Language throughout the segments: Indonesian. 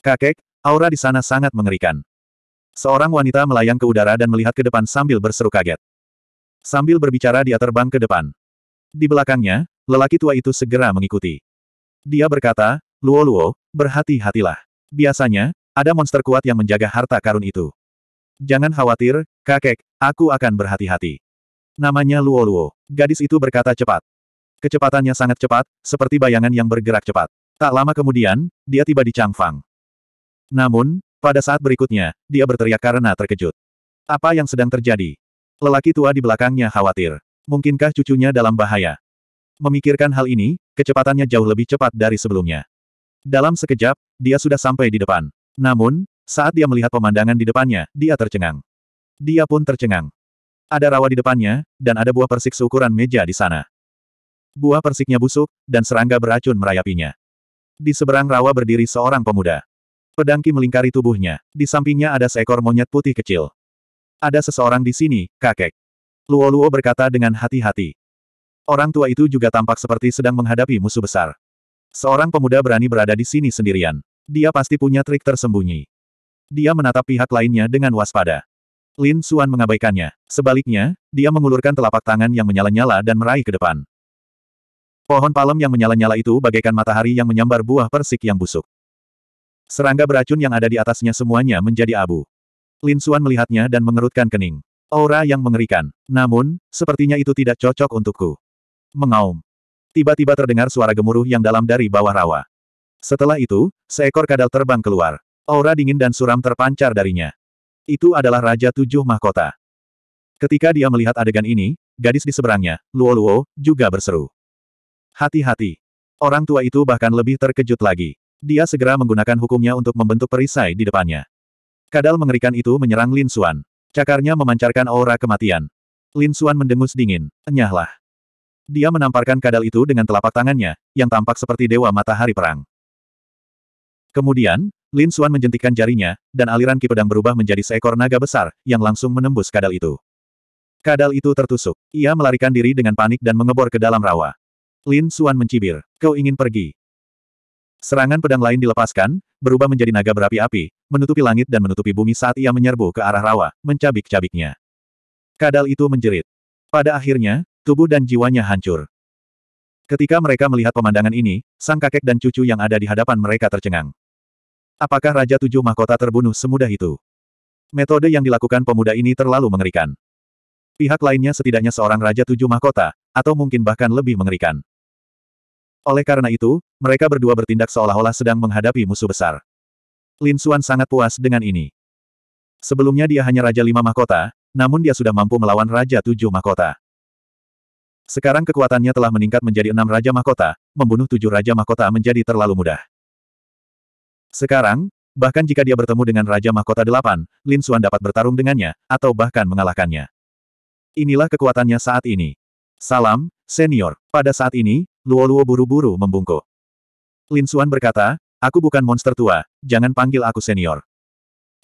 Kakek, aura di sana sangat mengerikan. Seorang wanita melayang ke udara dan melihat ke depan sambil berseru kaget. Sambil berbicara dia terbang ke depan. Di belakangnya, lelaki tua itu segera mengikuti. Dia berkata, Luo-Luo, berhati-hatilah. Biasanya, ada monster kuat yang menjaga harta karun itu. Jangan khawatir, kakek, aku akan berhati-hati. Namanya Luo-Luo. Gadis itu berkata cepat. Kecepatannya sangat cepat, seperti bayangan yang bergerak cepat. Tak lama kemudian, dia tiba di Changfang. Namun, pada saat berikutnya, dia berteriak karena terkejut. Apa yang sedang terjadi? Lelaki tua di belakangnya khawatir. Mungkinkah cucunya dalam bahaya? Memikirkan hal ini, kecepatannya jauh lebih cepat dari sebelumnya. Dalam sekejap, dia sudah sampai di depan. Namun, saat dia melihat pemandangan di depannya, dia tercengang. Dia pun tercengang. Ada rawa di depannya, dan ada buah persik seukuran meja di sana. Buah persiknya busuk, dan serangga beracun merayapinya. Di seberang rawa berdiri seorang pemuda. Pedangki melingkari tubuhnya. Di sampingnya ada seekor monyet putih kecil. Ada seseorang di sini, kakek. Luo-Luo berkata dengan hati-hati. Orang tua itu juga tampak seperti sedang menghadapi musuh besar. Seorang pemuda berani berada di sini sendirian. Dia pasti punya trik tersembunyi. Dia menatap pihak lainnya dengan waspada. Lin Suan mengabaikannya. Sebaliknya, dia mengulurkan telapak tangan yang menyala-nyala dan meraih ke depan. Pohon palem yang menyala-nyala itu bagaikan matahari yang menyambar buah persik yang busuk. Serangga beracun yang ada di atasnya semuanya menjadi abu. Lin Suan melihatnya dan mengerutkan kening. Aura yang mengerikan. Namun, sepertinya itu tidak cocok untukku. Mengaum. Tiba-tiba terdengar suara gemuruh yang dalam dari bawah rawa. Setelah itu, seekor kadal terbang keluar. Aura dingin dan suram terpancar darinya. Itu adalah Raja Tujuh Mahkota. Ketika dia melihat adegan ini, gadis di seberangnya, Luo Luo, juga berseru. Hati-hati. Orang tua itu bahkan lebih terkejut lagi. Dia segera menggunakan hukumnya untuk membentuk perisai di depannya. Kadal mengerikan itu menyerang Lin Xuan. Cakarnya memancarkan aura kematian. Lin Xuan mendengus dingin. Enyahlah. Dia menamparkan kadal itu dengan telapak tangannya, yang tampak seperti dewa matahari perang. Kemudian, Lin Xuan menjentikkan jarinya, dan aliran ki pedang berubah menjadi seekor naga besar, yang langsung menembus kadal itu. Kadal itu tertusuk. Ia melarikan diri dengan panik dan mengebor ke dalam rawa. Lin Xuan mencibir. Kau ingin pergi. Serangan pedang lain dilepaskan, berubah menjadi naga berapi-api, menutupi langit dan menutupi bumi saat ia menyerbu ke arah rawa, mencabik-cabiknya. Kadal itu menjerit. Pada akhirnya, tubuh dan jiwanya hancur. Ketika mereka melihat pemandangan ini, sang kakek dan cucu yang ada di hadapan mereka tercengang. Apakah Raja Tujuh Mahkota terbunuh semudah itu? Metode yang dilakukan pemuda ini terlalu mengerikan. Pihak lainnya setidaknya seorang Raja Tujuh Mahkota, atau mungkin bahkan lebih mengerikan. Oleh karena itu, mereka berdua bertindak seolah-olah sedang menghadapi musuh besar. Lin Xuan sangat puas dengan ini. Sebelumnya dia hanya Raja Lima Mahkota, namun dia sudah mampu melawan Raja Tujuh Mahkota. Sekarang kekuatannya telah meningkat menjadi enam Raja Mahkota, membunuh tujuh Raja Mahkota menjadi terlalu mudah. Sekarang, bahkan jika dia bertemu dengan Raja Mahkota Delapan, Lin Xuan dapat bertarung dengannya, atau bahkan mengalahkannya. Inilah kekuatannya saat ini. Salam, senior. Pada saat ini, Luoluo buru-buru membungkuk. Lin Xuan berkata, aku bukan monster tua, jangan panggil aku senior.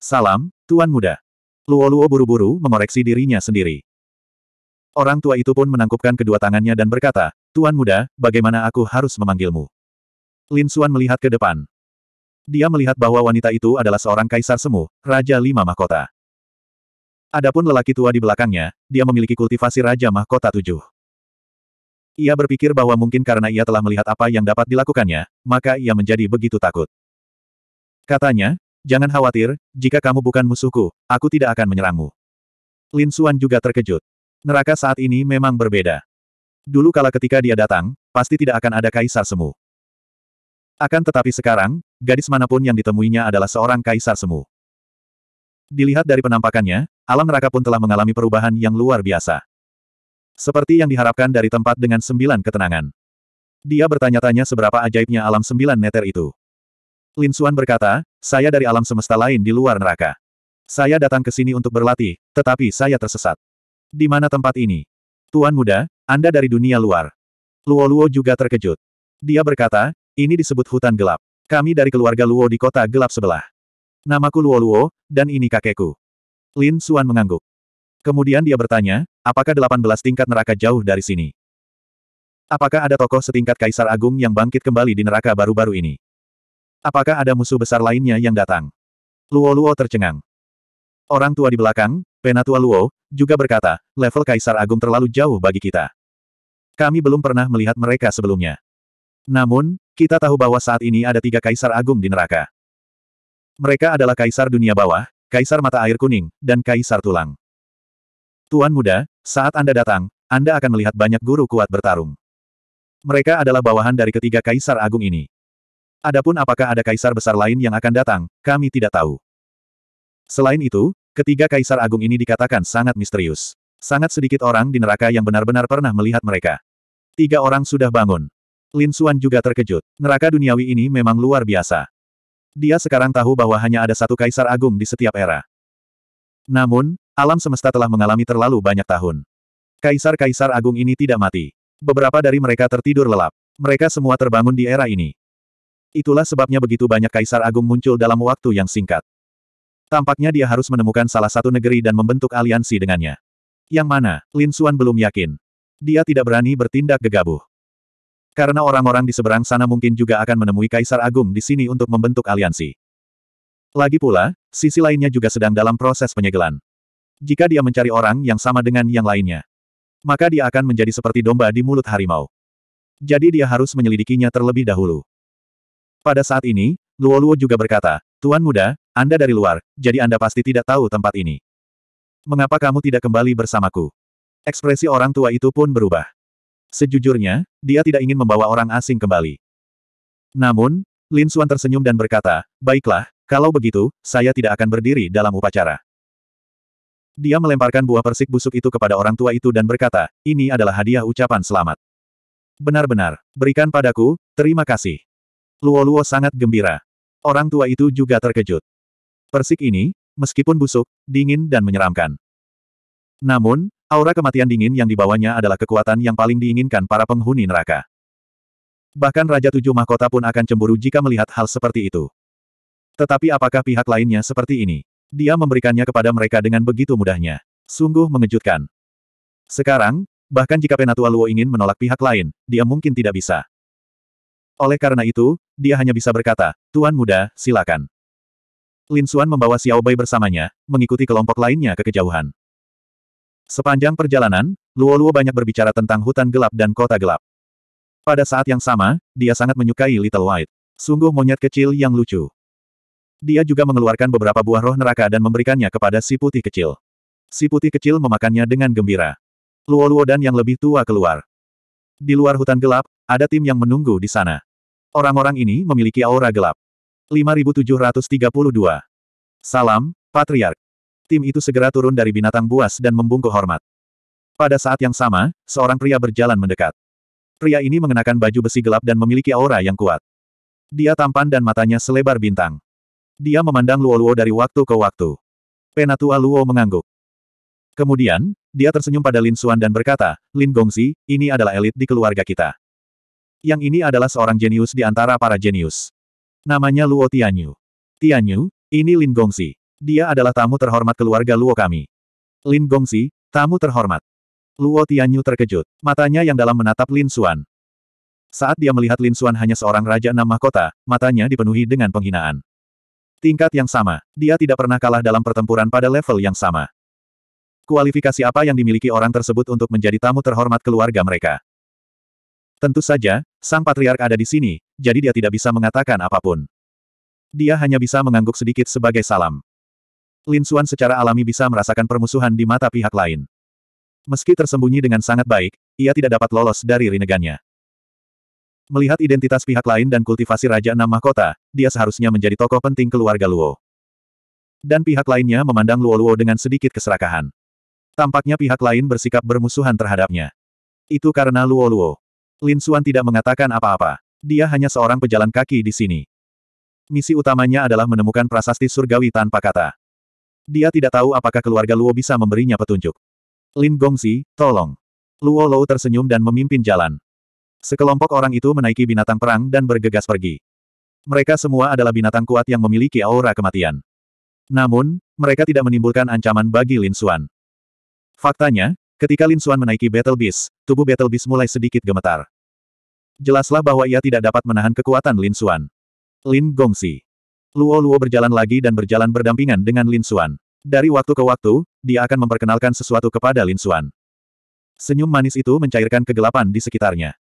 Salam, Tuan Muda. Luoluo buru-buru mengoreksi dirinya sendiri. Orang tua itu pun menangkupkan kedua tangannya dan berkata, Tuan Muda, bagaimana aku harus memanggilmu? Lin Xuan melihat ke depan. Dia melihat bahwa wanita itu adalah seorang kaisar semu, Raja Lima Mahkota. Adapun lelaki tua di belakangnya, dia memiliki kultivasi Raja Mahkota tujuh. Ia berpikir bahwa mungkin karena ia telah melihat apa yang dapat dilakukannya, maka ia menjadi begitu takut. Katanya, jangan khawatir, jika kamu bukan musuhku, aku tidak akan menyerangmu. Lin Suan juga terkejut. Neraka saat ini memang berbeda. Dulu kala ketika dia datang, pasti tidak akan ada kaisar semu. Akan tetapi sekarang, gadis manapun yang ditemuinya adalah seorang kaisar semu. Dilihat dari penampakannya, alam neraka pun telah mengalami perubahan yang luar biasa. Seperti yang diharapkan dari tempat dengan sembilan ketenangan. Dia bertanya-tanya seberapa ajaibnya alam sembilan neter itu. Lin Xuan berkata, saya dari alam semesta lain di luar neraka. Saya datang ke sini untuk berlatih, tetapi saya tersesat. Di mana tempat ini? Tuan muda, Anda dari dunia luar. Luo-Luo juga terkejut. Dia berkata, ini disebut hutan gelap. Kami dari keluarga Luo di kota gelap sebelah. Namaku Luo-Luo, dan ini kakekku. Lin Xuan mengangguk. Kemudian dia bertanya, apakah 18 tingkat neraka jauh dari sini? Apakah ada tokoh setingkat Kaisar Agung yang bangkit kembali di neraka baru-baru ini? Apakah ada musuh besar lainnya yang datang? Luo-Luo tercengang. Orang tua di belakang, Penatua Luo, juga berkata, level Kaisar Agung terlalu jauh bagi kita. Kami belum pernah melihat mereka sebelumnya. Namun, kita tahu bahwa saat ini ada tiga Kaisar Agung di neraka. Mereka adalah Kaisar Dunia Bawah, Kaisar Mata Air Kuning, dan Kaisar Tulang. Tuan muda, saat Anda datang, Anda akan melihat banyak guru kuat bertarung. Mereka adalah bawahan dari ketiga kaisar agung ini. Adapun apakah ada kaisar besar lain yang akan datang, kami tidak tahu. Selain itu, ketiga kaisar agung ini dikatakan sangat misterius. Sangat sedikit orang di neraka yang benar-benar pernah melihat mereka. Tiga orang sudah bangun. Lin Suan juga terkejut. Neraka duniawi ini memang luar biasa. Dia sekarang tahu bahwa hanya ada satu kaisar agung di setiap era. Namun, Alam semesta telah mengalami terlalu banyak tahun. Kaisar-kaisar agung ini tidak mati. Beberapa dari mereka tertidur lelap. Mereka semua terbangun di era ini. Itulah sebabnya begitu banyak kaisar agung muncul dalam waktu yang singkat. Tampaknya dia harus menemukan salah satu negeri dan membentuk aliansi dengannya. Yang mana, Lin Xuan belum yakin. Dia tidak berani bertindak gegabah. Karena orang-orang di seberang sana mungkin juga akan menemui kaisar agung di sini untuk membentuk aliansi. Lagi pula, sisi lainnya juga sedang dalam proses penyegelan. Jika dia mencari orang yang sama dengan yang lainnya, maka dia akan menjadi seperti domba di mulut harimau. Jadi dia harus menyelidikinya terlebih dahulu. Pada saat ini, Luo Luo juga berkata, Tuan muda, Anda dari luar, jadi Anda pasti tidak tahu tempat ini. Mengapa kamu tidak kembali bersamaku? Ekspresi orang tua itu pun berubah. Sejujurnya, dia tidak ingin membawa orang asing kembali. Namun, Lin Xuan tersenyum dan berkata, Baiklah, kalau begitu, saya tidak akan berdiri dalam upacara. Dia melemparkan buah persik busuk itu kepada orang tua itu dan berkata, ini adalah hadiah ucapan selamat. Benar-benar, berikan padaku, terima kasih. Luo-Luo sangat gembira. Orang tua itu juga terkejut. Persik ini, meskipun busuk, dingin dan menyeramkan. Namun, aura kematian dingin yang dibawanya adalah kekuatan yang paling diinginkan para penghuni neraka. Bahkan Raja Tujuh Mahkota pun akan cemburu jika melihat hal seperti itu. Tetapi apakah pihak lainnya seperti ini? Dia memberikannya kepada mereka dengan begitu mudahnya. Sungguh mengejutkan. Sekarang, bahkan jika Penatua Luo ingin menolak pihak lain, dia mungkin tidak bisa. Oleh karena itu, dia hanya bisa berkata, Tuan Muda, silakan. Lin Xuan membawa Xiao Bai bersamanya, mengikuti kelompok lainnya ke kejauhan. Sepanjang perjalanan, Luo-Luo banyak berbicara tentang hutan gelap dan kota gelap. Pada saat yang sama, dia sangat menyukai Little White. Sungguh monyet kecil yang lucu. Dia juga mengeluarkan beberapa buah roh neraka dan memberikannya kepada si putih kecil. Si putih kecil memakannya dengan gembira. Luo-luo dan yang lebih tua keluar. Di luar hutan gelap, ada tim yang menunggu di sana. Orang-orang ini memiliki aura gelap. 5732. Salam, Patriark. Tim itu segera turun dari binatang buas dan membungkuk hormat. Pada saat yang sama, seorang pria berjalan mendekat. Pria ini mengenakan baju besi gelap dan memiliki aura yang kuat. Dia tampan dan matanya selebar bintang. Dia memandang Luo-Luo dari waktu ke waktu. Penatua Luo mengangguk. Kemudian, dia tersenyum pada Lin Xuan dan berkata, Lin Gongzi, ini adalah elit di keluarga kita. Yang ini adalah seorang jenius di antara para jenius. Namanya Luo Tianyu. Tianyu, ini Lin Gongzi. Dia adalah tamu terhormat keluarga Luo kami. Lin Gongzi, tamu terhormat. Luo Tianyu terkejut, matanya yang dalam menatap Lin Xuan. Saat dia melihat Lin Xuan hanya seorang raja enam mahkota, matanya dipenuhi dengan penghinaan. Tingkat yang sama. Dia tidak pernah kalah dalam pertempuran pada level yang sama. Kualifikasi apa yang dimiliki orang tersebut untuk menjadi tamu terhormat keluarga mereka? Tentu saja, sang patriark ada di sini, jadi dia tidak bisa mengatakan apapun. Dia hanya bisa mengangguk sedikit sebagai salam. Lin Xuan secara alami bisa merasakan permusuhan di mata pihak lain. Meski tersembunyi dengan sangat baik, ia tidak dapat lolos dari rinegannya. Melihat identitas pihak lain dan kultivasi Raja Enam Mahkota, dia seharusnya menjadi tokoh penting keluarga Luo. Dan pihak lainnya memandang Luo-Luo dengan sedikit keserakahan. Tampaknya pihak lain bersikap bermusuhan terhadapnya. Itu karena Luo-Luo. Lin Xuan tidak mengatakan apa-apa. Dia hanya seorang pejalan kaki di sini. Misi utamanya adalah menemukan prasasti surgawi tanpa kata. Dia tidak tahu apakah keluarga Luo bisa memberinya petunjuk. Lin Gongzi, tolong. Luo Luo tersenyum dan memimpin jalan. Sekelompok orang itu menaiki binatang perang dan bergegas pergi. Mereka semua adalah binatang kuat yang memiliki aura kematian. Namun, mereka tidak menimbulkan ancaman bagi Lin Xuan. Faktanya, ketika Lin Xuan menaiki Battle Beast, tubuh Battle Beast mulai sedikit gemetar. Jelaslah bahwa ia tidak dapat menahan kekuatan Lin Xuan. Lin Gongxi. Luo-Luo berjalan lagi dan berjalan berdampingan dengan Lin Xuan. Dari waktu ke waktu, dia akan memperkenalkan sesuatu kepada Lin Xuan. Senyum manis itu mencairkan kegelapan di sekitarnya.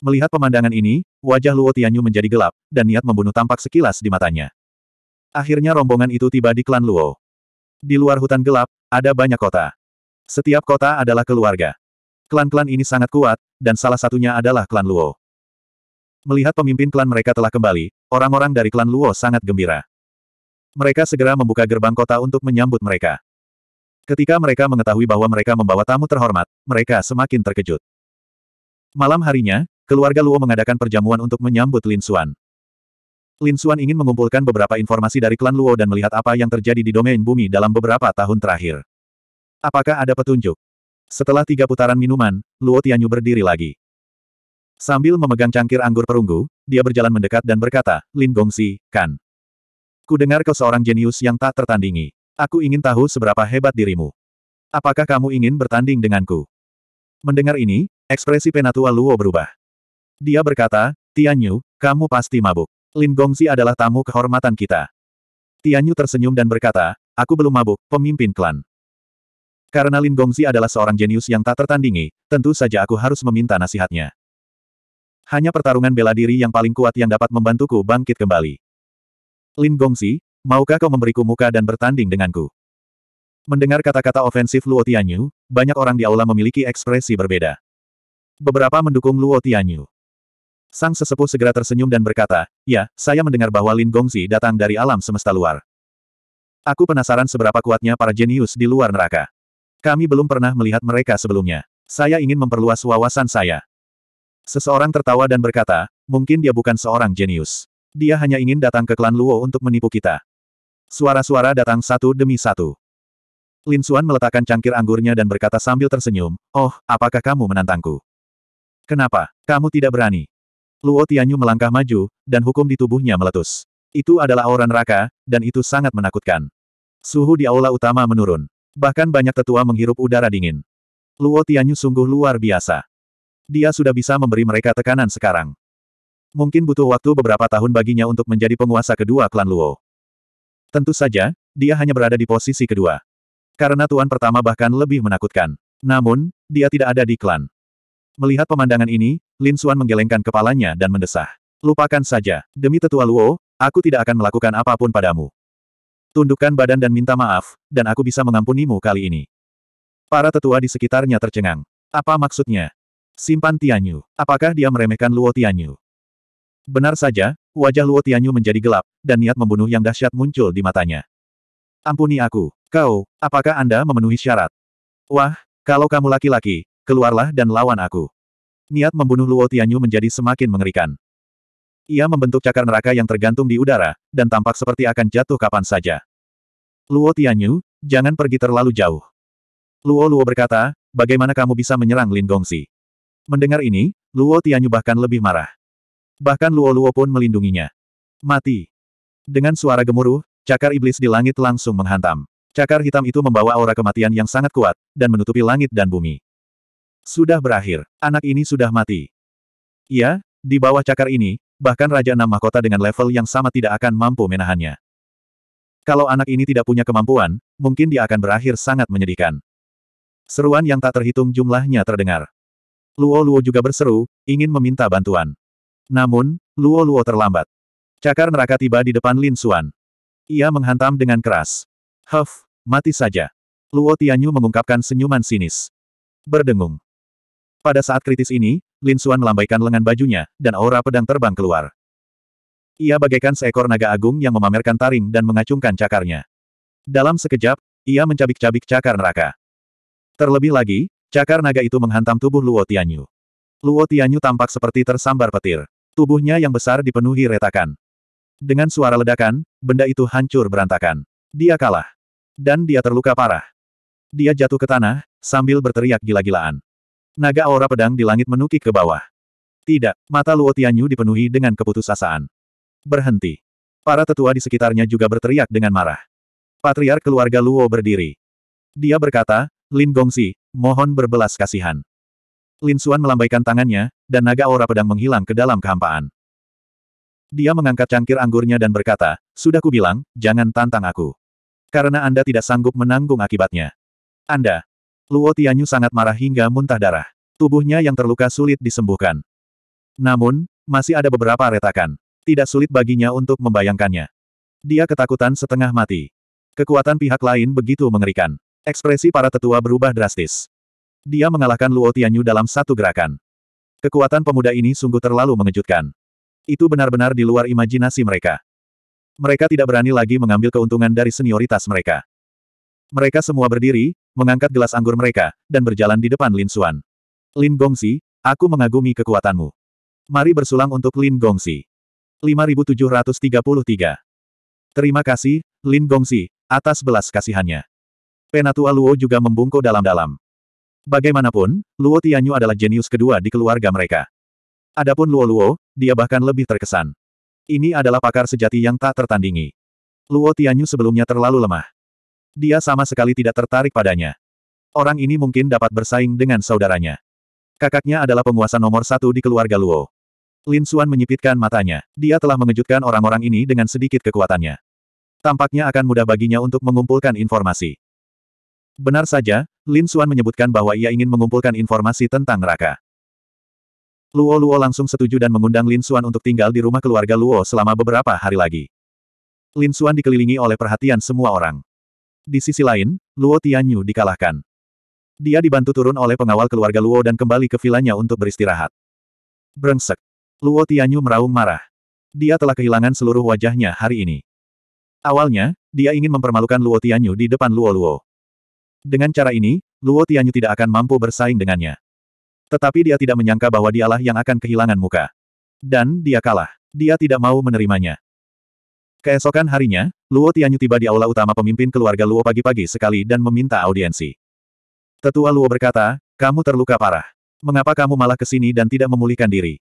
Melihat pemandangan ini, wajah Luo Tianyu menjadi gelap, dan niat membunuh tampak sekilas di matanya. Akhirnya rombongan itu tiba di klan Luo. Di luar hutan gelap, ada banyak kota. Setiap kota adalah keluarga. Klan-klan ini sangat kuat, dan salah satunya adalah klan Luo. Melihat pemimpin klan mereka telah kembali, orang-orang dari klan Luo sangat gembira. Mereka segera membuka gerbang kota untuk menyambut mereka. Ketika mereka mengetahui bahwa mereka membawa tamu terhormat, mereka semakin terkejut. Malam harinya, keluarga Luo mengadakan perjamuan untuk menyambut Lin Xuan. Lin Xuan ingin mengumpulkan beberapa informasi dari klan Luo dan melihat apa yang terjadi di domain bumi dalam beberapa tahun terakhir. Apakah ada petunjuk? Setelah tiga putaran minuman, Luo Tianyu berdiri lagi. Sambil memegang cangkir anggur perunggu, dia berjalan mendekat dan berkata, Lin Gongsi, kan. Ku dengar kau seorang jenius yang tak tertandingi. Aku ingin tahu seberapa hebat dirimu. Apakah kamu ingin bertanding denganku? Mendengar ini, ekspresi penatua Luo berubah. Dia berkata, Tianyu, kamu pasti mabuk. Lin Gongzi adalah tamu kehormatan kita. Tianyu tersenyum dan berkata, aku belum mabuk, pemimpin klan. Karena Lin Gongzi adalah seorang jenius yang tak tertandingi, tentu saja aku harus meminta nasihatnya. Hanya pertarungan bela diri yang paling kuat yang dapat membantuku bangkit kembali. Lin Gongzi, maukah kau memberiku muka dan bertanding denganku? Mendengar kata-kata ofensif Luo Tianyu, banyak orang di aula memiliki ekspresi berbeda. Beberapa mendukung Luo Tianyu. Sang sesepuh segera tersenyum dan berkata, Ya, saya mendengar bahwa Lin Gongzi datang dari alam semesta luar. Aku penasaran seberapa kuatnya para jenius di luar neraka. Kami belum pernah melihat mereka sebelumnya. Saya ingin memperluas wawasan saya. Seseorang tertawa dan berkata, mungkin dia bukan seorang jenius. Dia hanya ingin datang ke klan Luo untuk menipu kita. Suara-suara datang satu demi satu. Lin Xuan meletakkan cangkir anggurnya dan berkata sambil tersenyum, Oh, apakah kamu menantangku? Kenapa? Kamu tidak berani. Luo Tianyu melangkah maju, dan hukum di tubuhnya meletus. Itu adalah aura neraka, dan itu sangat menakutkan. Suhu di aula utama menurun. Bahkan banyak tetua menghirup udara dingin. Luo Tianyu sungguh luar biasa. Dia sudah bisa memberi mereka tekanan sekarang. Mungkin butuh waktu beberapa tahun baginya untuk menjadi penguasa kedua klan Luo. Tentu saja, dia hanya berada di posisi kedua. Karena tuan pertama bahkan lebih menakutkan. Namun, dia tidak ada di klan. Melihat pemandangan ini, Lin Xuan menggelengkan kepalanya dan mendesah. Lupakan saja, demi tetua Luo, aku tidak akan melakukan apapun padamu. Tundukkan badan dan minta maaf, dan aku bisa mengampunimu kali ini. Para tetua di sekitarnya tercengang. Apa maksudnya? Simpan Tianyu. Apakah dia meremehkan Luo Tianyu? Benar saja, wajah Luo Tianyu menjadi gelap, dan niat membunuh yang dahsyat muncul di matanya. Ampuni aku, kau, apakah Anda memenuhi syarat? Wah, kalau kamu laki-laki, Keluarlah dan lawan aku. Niat membunuh Luo Tianyu menjadi semakin mengerikan. Ia membentuk cakar neraka yang tergantung di udara, dan tampak seperti akan jatuh kapan saja. Luo Tianyu, jangan pergi terlalu jauh. Luo Luo berkata, bagaimana kamu bisa menyerang Lin Gongsi? Mendengar ini, Luo Tianyu bahkan lebih marah. Bahkan Luo Luo pun melindunginya. Mati. Dengan suara gemuruh, cakar iblis di langit langsung menghantam. Cakar hitam itu membawa aura kematian yang sangat kuat, dan menutupi langit dan bumi. Sudah berakhir, anak ini sudah mati. Iya, di bawah cakar ini, bahkan Raja Enam Mahkota dengan level yang sama tidak akan mampu menahannya. Kalau anak ini tidak punya kemampuan, mungkin dia akan berakhir sangat menyedihkan. Seruan yang tak terhitung jumlahnya terdengar. Luo-Luo juga berseru, ingin meminta bantuan. Namun, Luo-Luo terlambat. Cakar neraka tiba di depan Lin Xuan. Ia menghantam dengan keras. Huff, mati saja. Luo Tianyu mengungkapkan senyuman sinis. Berdengung. Pada saat kritis ini, Lin Suan melambaikan lengan bajunya, dan aura pedang terbang keluar. Ia bagaikan seekor naga agung yang memamerkan taring dan mengacungkan cakarnya. Dalam sekejap, ia mencabik-cabik cakar neraka. Terlebih lagi, cakar naga itu menghantam tubuh Luo Tianyu. Luo Tianyu tampak seperti tersambar petir. Tubuhnya yang besar dipenuhi retakan. Dengan suara ledakan, benda itu hancur berantakan. Dia kalah. Dan dia terluka parah. Dia jatuh ke tanah, sambil berteriak gila-gilaan. Naga aura pedang di langit menukik ke bawah. Tidak, mata Luo Tianyu dipenuhi dengan keputusasaan. Berhenti. Para tetua di sekitarnya juga berteriak dengan marah. Patriar keluarga Luo berdiri. Dia berkata, Lin Gongsi, mohon berbelas kasihan. Lin Xuan melambaikan tangannya, dan naga aura pedang menghilang ke dalam kehampaan. Dia mengangkat cangkir anggurnya dan berkata, Sudah kubilang, jangan tantang aku. Karena Anda tidak sanggup menanggung akibatnya. Anda, Luo Tianyu sangat marah hingga muntah darah. Tubuhnya yang terluka sulit disembuhkan. Namun, masih ada beberapa retakan. Tidak sulit baginya untuk membayangkannya. Dia ketakutan setengah mati. Kekuatan pihak lain begitu mengerikan. Ekspresi para tetua berubah drastis. Dia mengalahkan Luo Tianyu dalam satu gerakan. Kekuatan pemuda ini sungguh terlalu mengejutkan. Itu benar-benar di luar imajinasi mereka. Mereka tidak berani lagi mengambil keuntungan dari senioritas mereka. Mereka semua berdiri, mengangkat gelas anggur mereka, dan berjalan di depan Lin Xuan. Lin Gongsi, aku mengagumi kekuatanmu. Mari bersulang untuk Lin Gongsi. 5733. Terima kasih, Lin Gongsi, atas belas kasihannya. Penatua Luo juga membungkuk dalam-dalam. Bagaimanapun, Luo Tianyu adalah jenius kedua di keluarga mereka. Adapun Luo Luo, dia bahkan lebih terkesan. Ini adalah pakar sejati yang tak tertandingi. Luo Tianyu sebelumnya terlalu lemah. Dia sama sekali tidak tertarik padanya. Orang ini mungkin dapat bersaing dengan saudaranya. Kakaknya adalah penguasa nomor satu di keluarga Luo. Lin Xuan menyipitkan matanya. Dia telah mengejutkan orang-orang ini dengan sedikit kekuatannya. Tampaknya akan mudah baginya untuk mengumpulkan informasi. Benar saja, Lin Xuan menyebutkan bahwa ia ingin mengumpulkan informasi tentang neraka. Luo Luo langsung setuju dan mengundang Lin Xuan untuk tinggal di rumah keluarga Luo selama beberapa hari lagi. Lin Xuan dikelilingi oleh perhatian semua orang. Di sisi lain, Luo Tianyu dikalahkan. Dia dibantu turun oleh pengawal keluarga Luo dan kembali ke vilanya untuk beristirahat. Brengsek. Luo Tianyu meraung marah. Dia telah kehilangan seluruh wajahnya hari ini. Awalnya, dia ingin mempermalukan Luo Tianyu di depan Luo Luo. Dengan cara ini, Luo Tianyu tidak akan mampu bersaing dengannya. Tetapi dia tidak menyangka bahwa dialah yang akan kehilangan muka. Dan dia kalah. Dia tidak mau menerimanya. Keesokan harinya, Luo Tianyu tiba di aula utama pemimpin keluarga Luo pagi-pagi sekali dan meminta audiensi. Tetua Luo berkata, kamu terluka parah. Mengapa kamu malah ke sini dan tidak memulihkan diri?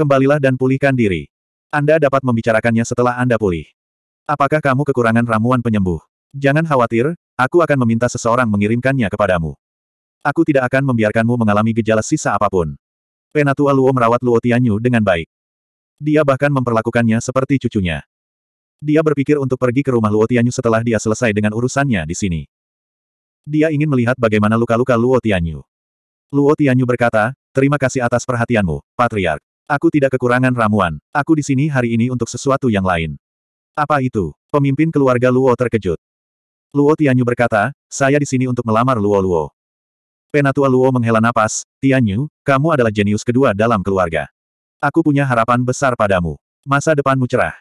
Kembalilah dan pulihkan diri. Anda dapat membicarakannya setelah Anda pulih. Apakah kamu kekurangan ramuan penyembuh? Jangan khawatir, aku akan meminta seseorang mengirimkannya kepadamu. Aku tidak akan membiarkanmu mengalami gejala sisa apapun. Penatua Luo merawat Luo Tianyu dengan baik. Dia bahkan memperlakukannya seperti cucunya. Dia berpikir untuk pergi ke rumah Luo Tianyu setelah dia selesai dengan urusannya di sini. Dia ingin melihat bagaimana luka-luka Luo Tianyu. Luo Tianyu berkata, terima kasih atas perhatianmu, Patriark. Aku tidak kekurangan ramuan, aku di sini hari ini untuk sesuatu yang lain. Apa itu? Pemimpin keluarga Luo terkejut. Luo Tianyu berkata, saya di sini untuk melamar Luo-Luo. Penatua Luo menghela napas, Tianyu, kamu adalah jenius kedua dalam keluarga. Aku punya harapan besar padamu. Masa depanmu cerah.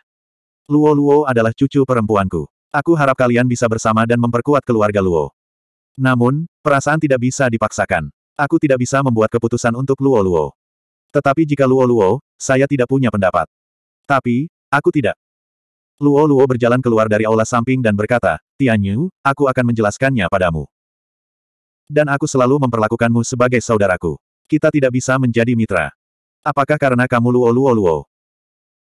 Luo Luo adalah cucu perempuanku. Aku harap kalian bisa bersama dan memperkuat keluarga Luo. Namun, perasaan tidak bisa dipaksakan. Aku tidak bisa membuat keputusan untuk Luo Luo. Tetapi jika Luo Luo, saya tidak punya pendapat. Tapi, aku tidak. Luo Luo berjalan keluar dari aula samping dan berkata, Tianyu, aku akan menjelaskannya padamu. Dan aku selalu memperlakukanmu sebagai saudaraku. Kita tidak bisa menjadi mitra. Apakah karena kamu Luo Luo Luo?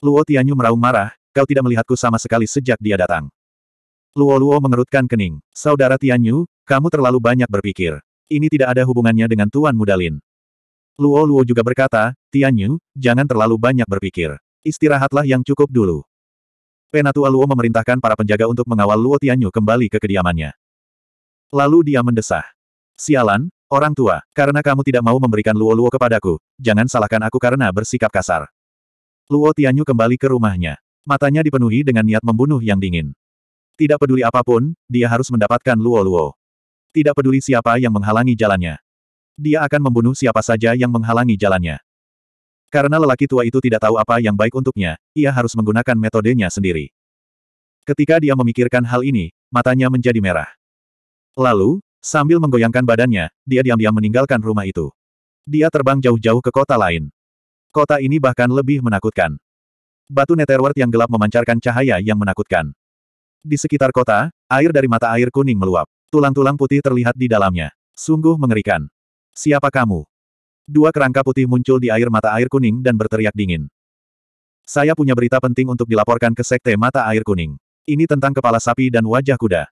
Luo Tianyu meraung marah, Kau tidak melihatku sama sekali sejak dia datang. Luo-Luo mengerutkan kening. Saudara Tianyu, kamu terlalu banyak berpikir. Ini tidak ada hubungannya dengan Tuan Mudalin. Luo-Luo juga berkata, Tianyu, jangan terlalu banyak berpikir. Istirahatlah yang cukup dulu. Penatua Luo memerintahkan para penjaga untuk mengawal Luo Tianyu kembali ke kediamannya. Lalu dia mendesah. Sialan, orang tua, karena kamu tidak mau memberikan Luo-Luo kepadaku, jangan salahkan aku karena bersikap kasar. Luo Tianyu kembali ke rumahnya. Matanya dipenuhi dengan niat membunuh yang dingin. Tidak peduli apapun, dia harus mendapatkan Luo-Luo. Tidak peduli siapa yang menghalangi jalannya. Dia akan membunuh siapa saja yang menghalangi jalannya. Karena lelaki tua itu tidak tahu apa yang baik untuknya, ia harus menggunakan metodenya sendiri. Ketika dia memikirkan hal ini, matanya menjadi merah. Lalu, sambil menggoyangkan badannya, dia diam-diam meninggalkan rumah itu. Dia terbang jauh-jauh ke kota lain. Kota ini bahkan lebih menakutkan. Batu Netherworld yang gelap memancarkan cahaya yang menakutkan. Di sekitar kota, air dari mata air kuning meluap. Tulang-tulang putih terlihat di dalamnya. Sungguh mengerikan. Siapa kamu? Dua kerangka putih muncul di air mata air kuning dan berteriak dingin. Saya punya berita penting untuk dilaporkan ke Sekte Mata Air Kuning. Ini tentang kepala sapi dan wajah kuda.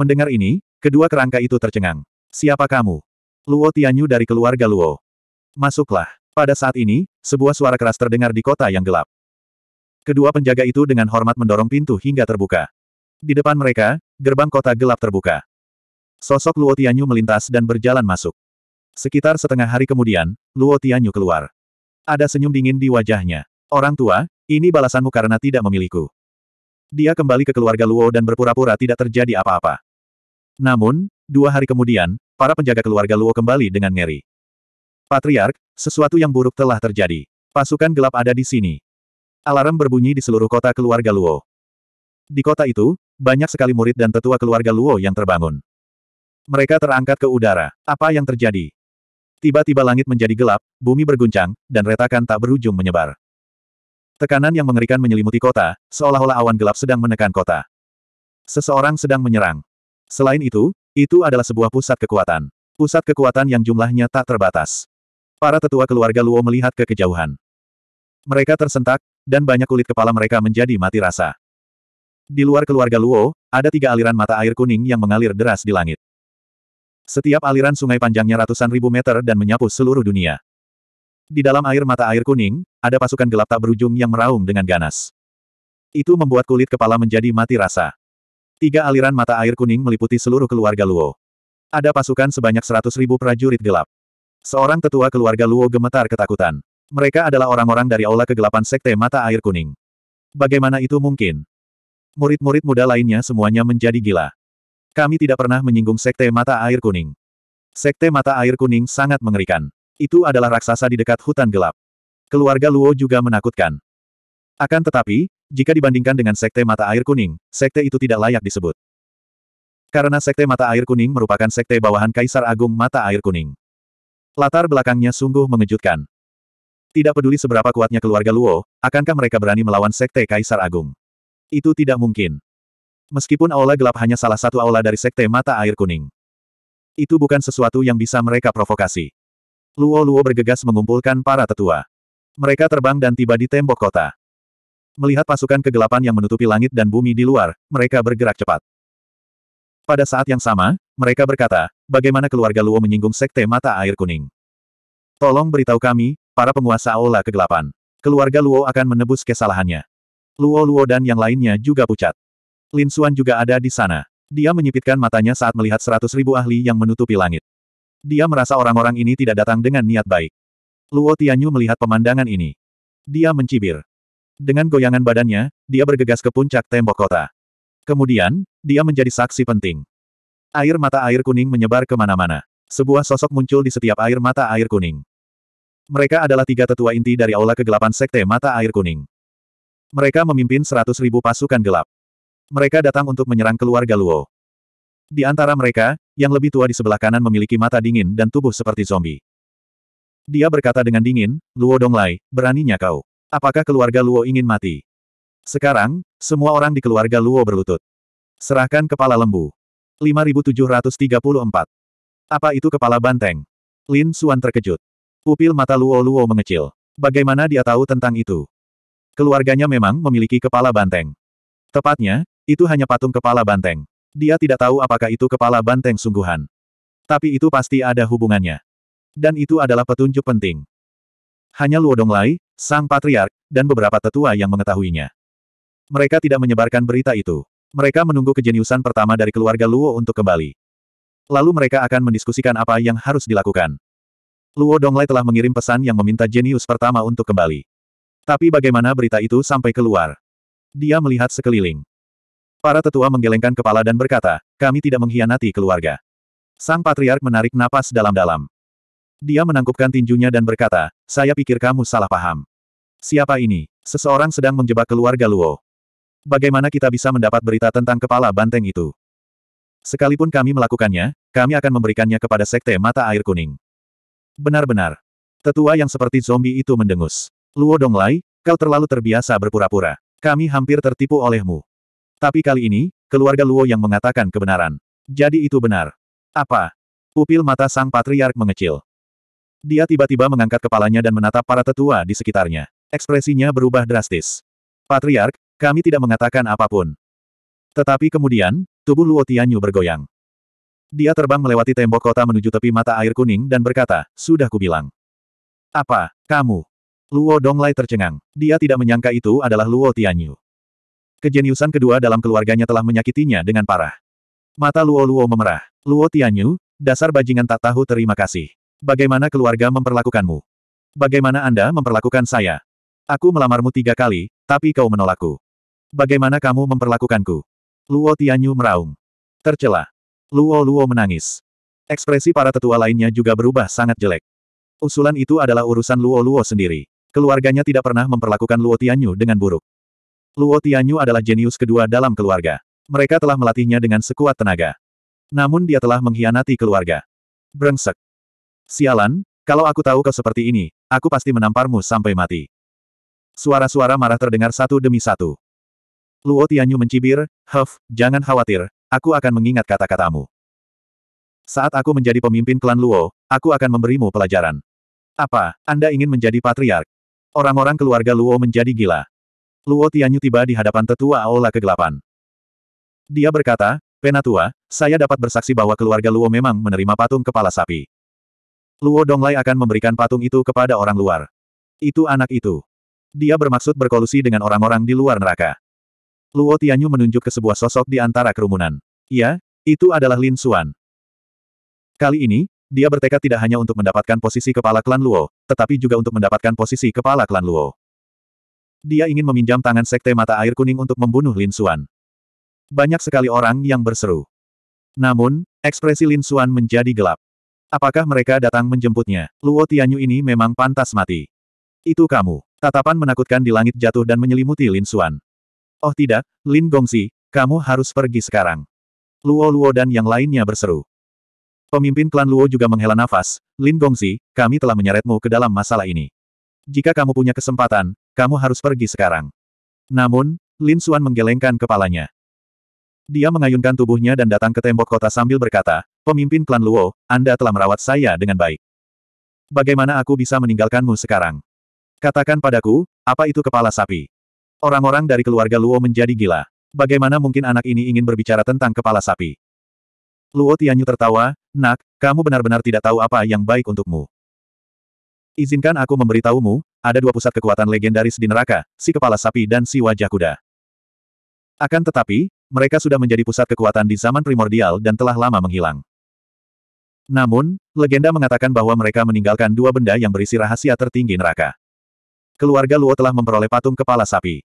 Mendengar ini, kedua kerangka itu tercengang. Siapa kamu? Luo Tianyu dari keluarga Luo. Masuklah. Pada saat ini, sebuah suara keras terdengar di kota yang gelap. Kedua penjaga itu dengan hormat mendorong pintu hingga terbuka. Di depan mereka, gerbang kota gelap terbuka. Sosok Luo Tianyu melintas dan berjalan masuk. Sekitar setengah hari kemudian, Luo Tianyu keluar. Ada senyum dingin di wajahnya. Orang tua, ini balasanmu karena tidak memiliku. Dia kembali ke keluarga Luo dan berpura-pura tidak terjadi apa-apa. Namun, dua hari kemudian, para penjaga keluarga Luo kembali dengan ngeri. Patriark, sesuatu yang buruk telah terjadi. Pasukan gelap ada di sini. Alarm berbunyi di seluruh kota keluarga Luo. Di kota itu, banyak sekali murid dan tetua keluarga Luo yang terbangun. Mereka terangkat ke udara. Apa yang terjadi? Tiba-tiba langit menjadi gelap, bumi berguncang, dan retakan tak berujung menyebar. Tekanan yang mengerikan menyelimuti kota, seolah-olah awan gelap sedang menekan kota. Seseorang sedang menyerang. Selain itu, itu adalah sebuah pusat kekuatan. Pusat kekuatan yang jumlahnya tak terbatas. Para tetua keluarga Luo melihat ke kejauhan. Mereka tersentak, dan banyak kulit kepala mereka menjadi mati rasa. Di luar keluarga Luo, ada tiga aliran mata air kuning yang mengalir deras di langit. Setiap aliran sungai panjangnya ratusan ribu meter dan menyapu seluruh dunia. Di dalam air mata air kuning, ada pasukan gelap tak berujung yang meraung dengan ganas. Itu membuat kulit kepala menjadi mati rasa. Tiga aliran mata air kuning meliputi seluruh keluarga Luo. Ada pasukan sebanyak seratus ribu prajurit gelap. Seorang tetua keluarga Luo gemetar ketakutan. Mereka adalah orang-orang dari Aula Kegelapan Sekte Mata Air Kuning. Bagaimana itu mungkin? Murid-murid muda lainnya semuanya menjadi gila. Kami tidak pernah menyinggung Sekte Mata Air Kuning. Sekte Mata Air Kuning sangat mengerikan. Itu adalah raksasa di dekat hutan gelap. Keluarga Luo juga menakutkan. Akan tetapi, jika dibandingkan dengan Sekte Mata Air Kuning, Sekte itu tidak layak disebut. Karena Sekte Mata Air Kuning merupakan Sekte bawahan Kaisar Agung Mata Air Kuning. Latar belakangnya sungguh mengejutkan. Tidak peduli seberapa kuatnya keluarga Luo, akankah mereka berani melawan Sekte Kaisar Agung? Itu tidak mungkin. Meskipun aula gelap hanya salah satu aula dari Sekte Mata Air Kuning. Itu bukan sesuatu yang bisa mereka provokasi. Luo-Luo bergegas mengumpulkan para tetua. Mereka terbang dan tiba di tembok kota. Melihat pasukan kegelapan yang menutupi langit dan bumi di luar, mereka bergerak cepat. Pada saat yang sama, mereka berkata, bagaimana keluarga Luo menyinggung Sekte Mata Air Kuning? Tolong beritahu kami, para penguasa aula kegelapan. Keluarga Luo akan menebus kesalahannya. Luo-Luo dan yang lainnya juga pucat. Lin Xuan juga ada di sana. Dia menyipitkan matanya saat melihat seratus ribu ahli yang menutupi langit. Dia merasa orang-orang ini tidak datang dengan niat baik. Luo Tianyu melihat pemandangan ini. Dia mencibir. Dengan goyangan badannya, dia bergegas ke puncak tembok kota. Kemudian, dia menjadi saksi penting. Air mata air kuning menyebar kemana-mana. Sebuah sosok muncul di setiap air mata air kuning. Mereka adalah tiga tetua inti dari Aula Kegelapan Sekte Mata Air Kuning. Mereka memimpin seratus ribu pasukan gelap. Mereka datang untuk menyerang keluarga Luo. Di antara mereka, yang lebih tua di sebelah kanan memiliki mata dingin dan tubuh seperti zombie. Dia berkata dengan dingin, Luo Donglai, beraninya kau. Apakah keluarga Luo ingin mati? Sekarang, semua orang di keluarga Luo berlutut. Serahkan kepala lembu. 5734. Apa itu kepala banteng? Lin Suan terkejut. Pupil mata Luo-Luo mengecil. Bagaimana dia tahu tentang itu? Keluarganya memang memiliki kepala banteng. Tepatnya, itu hanya patung kepala banteng. Dia tidak tahu apakah itu kepala banteng sungguhan. Tapi itu pasti ada hubungannya. Dan itu adalah petunjuk penting. Hanya Luo Donglai, sang patriark, dan beberapa tetua yang mengetahuinya. Mereka tidak menyebarkan berita itu. Mereka menunggu kejeniusan pertama dari keluarga Luo untuk kembali. Lalu mereka akan mendiskusikan apa yang harus dilakukan. Luo Donglai telah mengirim pesan yang meminta jenius pertama untuk kembali. Tapi bagaimana berita itu sampai keluar? Dia melihat sekeliling. Para tetua menggelengkan kepala dan berkata, kami tidak mengkhianati keluarga. Sang Patriark menarik napas dalam-dalam. Dia menangkupkan tinjunya dan berkata, saya pikir kamu salah paham. Siapa ini? Seseorang sedang menjebak keluarga Luo. Bagaimana kita bisa mendapat berita tentang kepala banteng itu? Sekalipun kami melakukannya, kami akan memberikannya kepada Sekte Mata Air Kuning. Benar-benar. Tetua yang seperti zombie itu mendengus. Luo Donglai, kau terlalu terbiasa berpura-pura. Kami hampir tertipu olehmu. Tapi kali ini, keluarga Luo yang mengatakan kebenaran. Jadi itu benar. Apa? Pupil mata sang patriark mengecil. Dia tiba-tiba mengangkat kepalanya dan menatap para tetua di sekitarnya. Ekspresinya berubah drastis. Patriark, kami tidak mengatakan apapun. Tetapi kemudian, tubuh Luo Tianyu bergoyang. Dia terbang melewati tembok kota menuju tepi mata air kuning dan berkata, Sudah kubilang. Apa, kamu? Luo Donglai tercengang. Dia tidak menyangka itu adalah Luo Tianyu. Kejeniusan kedua dalam keluarganya telah menyakitinya dengan parah. Mata Luo-Luo memerah. Luo Tianyu, dasar bajingan tak tahu terima kasih. Bagaimana keluarga memperlakukanmu? Bagaimana Anda memperlakukan saya? Aku melamarmu tiga kali, tapi kau menolakku. Bagaimana kamu memperlakukanku? Luo Tianyu meraung. Tercela. Luo-Luo menangis. Ekspresi para tetua lainnya juga berubah sangat jelek. Usulan itu adalah urusan Luo-Luo sendiri. Keluarganya tidak pernah memperlakukan Luo Tianyu dengan buruk. Luo Tianyu adalah jenius kedua dalam keluarga. Mereka telah melatihnya dengan sekuat tenaga. Namun dia telah mengkhianati keluarga. Brengsek. Sialan, kalau aku tahu kau seperti ini, aku pasti menamparmu sampai mati. Suara-suara marah terdengar satu demi satu. Luo Tianyu mencibir, Huff, jangan khawatir, aku akan mengingat kata-katamu. Saat aku menjadi pemimpin klan Luo, aku akan memberimu pelajaran. Apa, Anda ingin menjadi patriark? Orang-orang keluarga Luo menjadi gila. Luo Tianyu tiba di hadapan tetua Aula kegelapan. Dia berkata, Penatua, saya dapat bersaksi bahwa keluarga Luo memang menerima patung kepala sapi. Luo Donglai akan memberikan patung itu kepada orang luar. Itu anak itu. Dia bermaksud berkolusi dengan orang-orang di luar neraka. Luo Tianyu menunjuk ke sebuah sosok di antara kerumunan. Ya, itu adalah Lin Xuan. Kali ini, dia bertekad tidak hanya untuk mendapatkan posisi kepala klan Luo, tetapi juga untuk mendapatkan posisi kepala klan Luo. Dia ingin meminjam tangan sekte mata air kuning untuk membunuh Lin Xuan. Banyak sekali orang yang berseru. Namun, ekspresi Lin Xuan menjadi gelap. Apakah mereka datang menjemputnya? Luo Tianyu ini memang pantas mati. Itu kamu. Tatapan menakutkan di langit jatuh dan menyelimuti Lin Xuan. Oh tidak, Lin Gongzi, kamu harus pergi sekarang. Luo Luo dan yang lainnya berseru. Pemimpin klan Luo juga menghela nafas, Lin Gongzi, kami telah menyeretmu ke dalam masalah ini. Jika kamu punya kesempatan, kamu harus pergi sekarang. Namun, Lin Xuan menggelengkan kepalanya. Dia mengayunkan tubuhnya dan datang ke tembok kota sambil berkata, Pemimpin klan Luo, Anda telah merawat saya dengan baik. Bagaimana aku bisa meninggalkanmu sekarang? Katakan padaku, apa itu kepala sapi? Orang-orang dari keluarga Luo menjadi gila. Bagaimana mungkin anak ini ingin berbicara tentang kepala sapi? Luo Tianyu tertawa, Nak, kamu benar-benar tidak tahu apa yang baik untukmu. Izinkan aku memberitahumu, ada dua pusat kekuatan legendaris di neraka, si kepala sapi dan si wajah kuda. Akan tetapi, mereka sudah menjadi pusat kekuatan di zaman primordial dan telah lama menghilang. Namun, legenda mengatakan bahwa mereka meninggalkan dua benda yang berisi rahasia tertinggi neraka. Keluarga Luo telah memperoleh patung kepala sapi.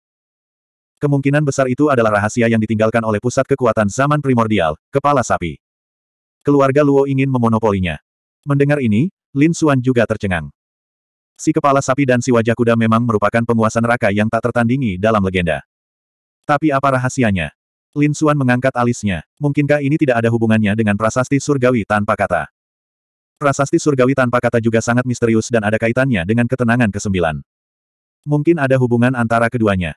Kemungkinan besar itu adalah rahasia yang ditinggalkan oleh pusat kekuatan zaman primordial, kepala sapi. Keluarga Luo ingin memonopolinya. Mendengar ini, Lin Xuan juga tercengang. Si kepala sapi dan si wajah kuda memang merupakan penguasa neraka yang tak tertandingi dalam legenda. Tapi apa rahasianya? Lin Xuan mengangkat alisnya. Mungkinkah ini tidak ada hubungannya dengan prasasti surgawi tanpa kata? Prasasti surgawi tanpa kata juga sangat misterius dan ada kaitannya dengan ketenangan kesembilan. Mungkin ada hubungan antara keduanya.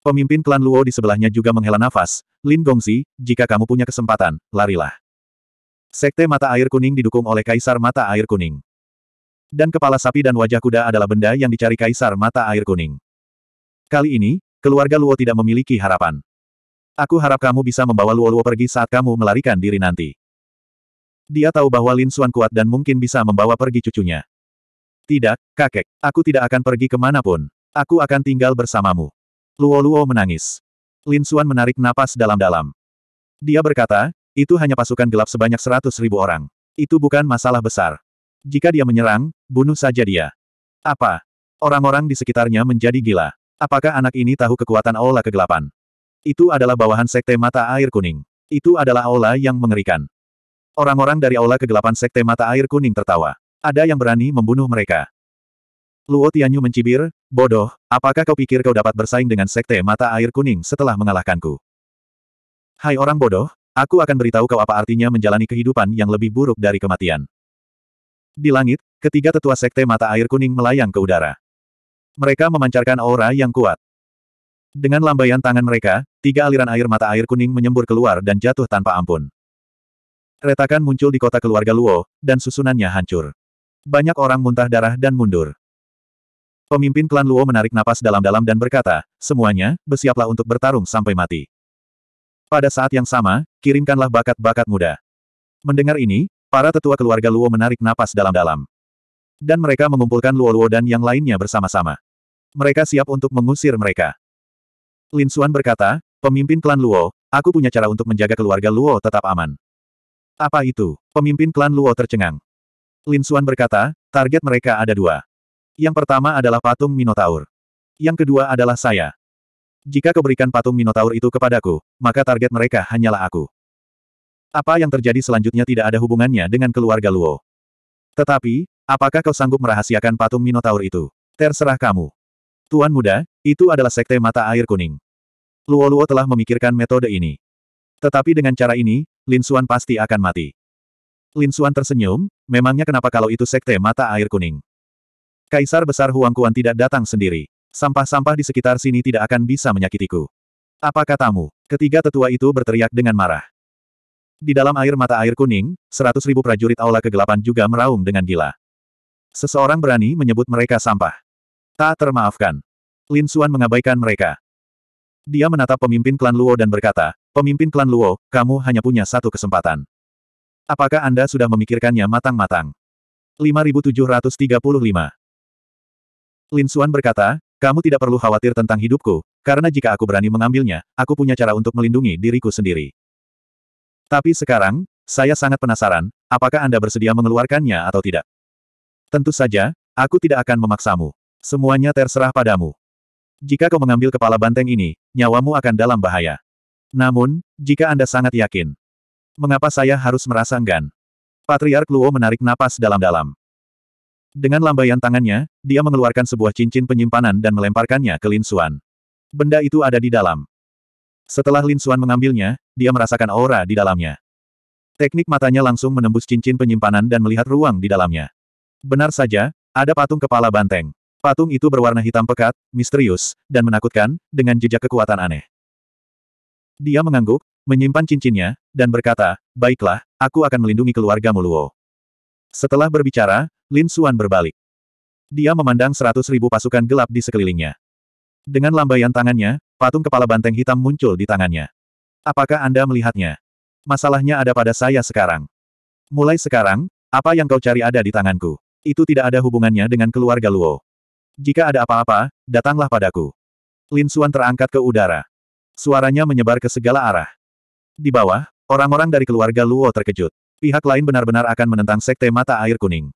Pemimpin klan Luo di sebelahnya juga menghela nafas, Lin Gongzi, jika kamu punya kesempatan, larilah. Sekte mata air kuning didukung oleh kaisar mata air kuning. Dan kepala sapi dan wajah kuda adalah benda yang dicari kaisar mata air kuning. Kali ini, keluarga Luo tidak memiliki harapan. Aku harap kamu bisa membawa Luo-Luo pergi saat kamu melarikan diri nanti. Dia tahu bahwa Lin Xuan kuat dan mungkin bisa membawa pergi cucunya. Tidak, kakek, aku tidak akan pergi kemanapun. Aku akan tinggal bersamamu. Luo-Luo menangis. Lin Xuan menarik napas dalam-dalam. Dia berkata, itu hanya pasukan gelap sebanyak seratus ribu orang. Itu bukan masalah besar. Jika dia menyerang, bunuh saja dia. Apa? Orang-orang di sekitarnya menjadi gila. Apakah anak ini tahu kekuatan aula kegelapan? Itu adalah bawahan sekte mata air kuning. Itu adalah aula yang mengerikan. Orang-orang dari aula kegelapan sekte mata air kuning tertawa. Ada yang berani membunuh mereka. Luo Tianyu mencibir, bodoh, apakah kau pikir kau dapat bersaing dengan sekte mata air kuning setelah mengalahkanku? Hai orang bodoh, aku akan beritahu kau apa artinya menjalani kehidupan yang lebih buruk dari kematian. Di langit, ketiga tetua sekte mata air kuning melayang ke udara. Mereka memancarkan aura yang kuat. Dengan lambaian tangan mereka, tiga aliran air mata air kuning menyembur keluar dan jatuh tanpa ampun. Retakan muncul di kota keluarga Luo, dan susunannya hancur. Banyak orang muntah darah dan mundur. Pemimpin klan Luo menarik napas dalam-dalam dan berkata, semuanya, bersiaplah untuk bertarung sampai mati. Pada saat yang sama, kirimkanlah bakat-bakat muda. Mendengar ini, para tetua keluarga Luo menarik napas dalam-dalam. Dan mereka mengumpulkan Luo-Luo dan yang lainnya bersama-sama. Mereka siap untuk mengusir mereka. Lin Xuan berkata, pemimpin klan Luo, aku punya cara untuk menjaga keluarga Luo tetap aman. Apa itu? Pemimpin klan Luo tercengang. Lin Suan berkata, target mereka ada dua. Yang pertama adalah patung Minotaur. Yang kedua adalah saya. Jika keberikan patung Minotaur itu kepadaku, maka target mereka hanyalah aku. Apa yang terjadi selanjutnya tidak ada hubungannya dengan keluarga Luo. Tetapi, apakah kau sanggup merahasiakan patung Minotaur itu? Terserah kamu. Tuan muda, itu adalah sekte mata air kuning. Luo-Luo telah memikirkan metode ini. Tetapi dengan cara ini, Lin Suan pasti akan mati. Lin Suan tersenyum, memangnya kenapa kalau itu sekte mata air kuning? Kaisar Besar Huang Kuan tidak datang sendiri. Sampah-sampah di sekitar sini tidak akan bisa menyakitiku. Apa katamu? Ketiga tetua itu berteriak dengan marah. Di dalam air mata air kuning, seratus ribu prajurit aula kegelapan juga meraung dengan gila. Seseorang berani menyebut mereka sampah. Tak termaafkan. Lin Suan mengabaikan mereka. Dia menatap pemimpin klan Luo dan berkata, Pemimpin klan Luo, kamu hanya punya satu kesempatan. Apakah Anda sudah memikirkannya matang-matang? 5735 Lin Xuan berkata, kamu tidak perlu khawatir tentang hidupku, karena jika aku berani mengambilnya, aku punya cara untuk melindungi diriku sendiri. Tapi sekarang, saya sangat penasaran, apakah Anda bersedia mengeluarkannya atau tidak? Tentu saja, aku tidak akan memaksamu. Semuanya terserah padamu. Jika kau mengambil kepala banteng ini, nyawamu akan dalam bahaya. Namun, jika Anda sangat yakin, Mengapa saya harus merasa enggan? Patriark Luo menarik napas dalam-dalam. Dengan lambaian tangannya, dia mengeluarkan sebuah cincin penyimpanan dan melemparkannya ke Lin Xuan. Benda itu ada di dalam. Setelah Lin Xuan mengambilnya, dia merasakan aura di dalamnya. Teknik matanya langsung menembus cincin penyimpanan dan melihat ruang di dalamnya. Benar saja, ada patung kepala banteng. Patung itu berwarna hitam pekat, misterius, dan menakutkan, dengan jejak kekuatan aneh. Dia mengangguk, menyimpan cincinnya, dan berkata, Baiklah, aku akan melindungi keluargamu Luo. Setelah berbicara, Lin Xuan berbalik. Dia memandang seratus ribu pasukan gelap di sekelilingnya. Dengan lambaian tangannya, patung kepala banteng hitam muncul di tangannya. Apakah Anda melihatnya? Masalahnya ada pada saya sekarang. Mulai sekarang, apa yang kau cari ada di tanganku. Itu tidak ada hubungannya dengan keluarga Luo. Jika ada apa-apa, datanglah padaku. Lin Xuan terangkat ke udara. Suaranya menyebar ke segala arah. Di bawah, orang-orang dari keluarga Luo terkejut. Pihak lain benar-benar akan menentang Sekte Mata Air Kuning.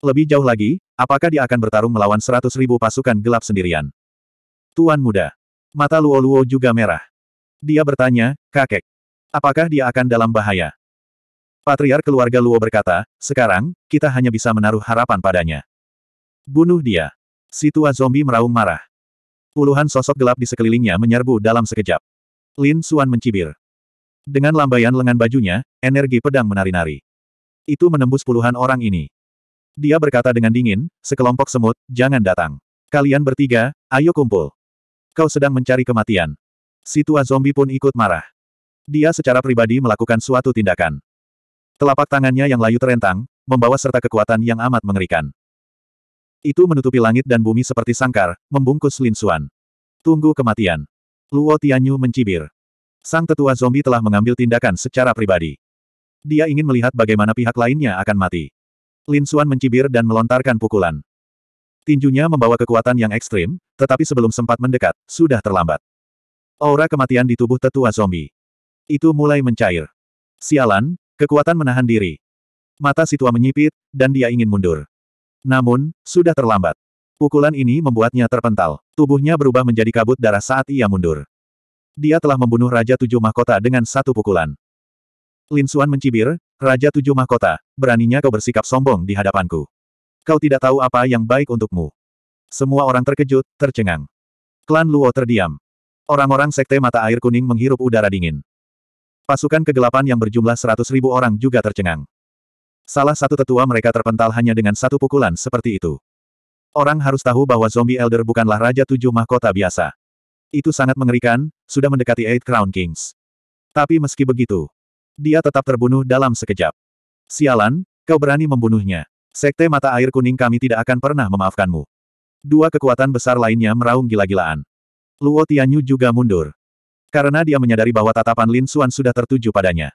Lebih jauh lagi, apakah dia akan bertarung melawan seratus ribu pasukan gelap sendirian? Tuan muda. Mata Luo-Luo juga merah. Dia bertanya, kakek. Apakah dia akan dalam bahaya? Patriar keluarga Luo berkata, sekarang, kita hanya bisa menaruh harapan padanya. Bunuh dia. Si tua zombie meraung marah. Puluhan sosok gelap di sekelilingnya menyerbu dalam sekejap. Lin Suan mencibir. Dengan lambaian lengan bajunya, energi pedang menari-nari. Itu menembus puluhan orang ini. Dia berkata dengan dingin, sekelompok semut, jangan datang. Kalian bertiga, ayo kumpul. Kau sedang mencari kematian. Si zombie pun ikut marah. Dia secara pribadi melakukan suatu tindakan. Telapak tangannya yang layu terentang, membawa serta kekuatan yang amat mengerikan. Itu menutupi langit dan bumi seperti sangkar, membungkus Lin Suan. Tunggu kematian. Luo Tianyu mencibir. Sang tetua zombie telah mengambil tindakan secara pribadi. Dia ingin melihat bagaimana pihak lainnya akan mati. Lin Xuan mencibir dan melontarkan pukulan. Tinjunya membawa kekuatan yang ekstrim, tetapi sebelum sempat mendekat, sudah terlambat. Aura kematian di tubuh tetua zombie. Itu mulai mencair. Sialan, kekuatan menahan diri. Mata si tua menyipit, dan dia ingin mundur. Namun, sudah terlambat. Pukulan ini membuatnya terpental. Tubuhnya berubah menjadi kabut darah saat ia mundur. Dia telah membunuh Raja Tujuh Mahkota dengan satu pukulan. Lin Suan mencibir, Raja Tujuh Mahkota, beraninya kau bersikap sombong di hadapanku. Kau tidak tahu apa yang baik untukmu. Semua orang terkejut, tercengang. Klan Luo terdiam. Orang-orang sekte mata air kuning menghirup udara dingin. Pasukan kegelapan yang berjumlah seratus ribu orang juga tercengang. Salah satu tetua mereka terpental hanya dengan satu pukulan seperti itu. Orang harus tahu bahwa zombie elder bukanlah Raja Tujuh Mahkota biasa. Itu sangat mengerikan, sudah mendekati Eight Crown Kings. Tapi meski begitu, dia tetap terbunuh dalam sekejap. Sialan, kau berani membunuhnya. Sekte mata air kuning kami tidak akan pernah memaafkanmu. Dua kekuatan besar lainnya meraung gila-gilaan. Luo Tianyu juga mundur. Karena dia menyadari bahwa tatapan Lin Xuan sudah tertuju padanya.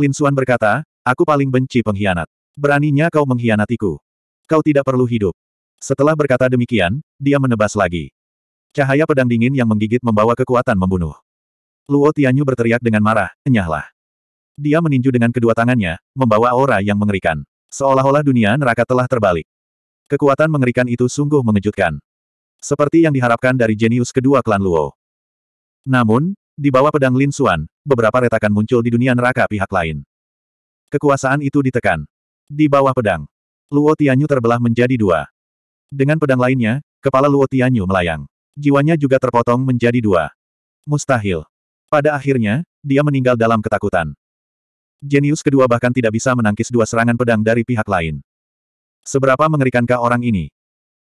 Lin Xuan berkata, aku paling benci pengkhianat. Beraninya kau mengkhianatiku. Kau tidak perlu hidup. Setelah berkata demikian, dia menebas lagi. Cahaya pedang dingin yang menggigit membawa kekuatan membunuh. Luo Tianyu berteriak dengan marah, enyahlah. Dia meninju dengan kedua tangannya, membawa aura yang mengerikan. Seolah-olah dunia neraka telah terbalik. Kekuatan mengerikan itu sungguh mengejutkan. Seperti yang diharapkan dari jenius kedua klan Luo. Namun, di bawah pedang Lin Xuan, beberapa retakan muncul di dunia neraka pihak lain. Kekuasaan itu ditekan. Di bawah pedang, Luo Tianyu terbelah menjadi dua. Dengan pedang lainnya, kepala Luo Tianyu melayang. Jiwanya juga terpotong menjadi dua. Mustahil. Pada akhirnya, dia meninggal dalam ketakutan. Jenius kedua bahkan tidak bisa menangkis dua serangan pedang dari pihak lain. Seberapa mengerikankah orang ini?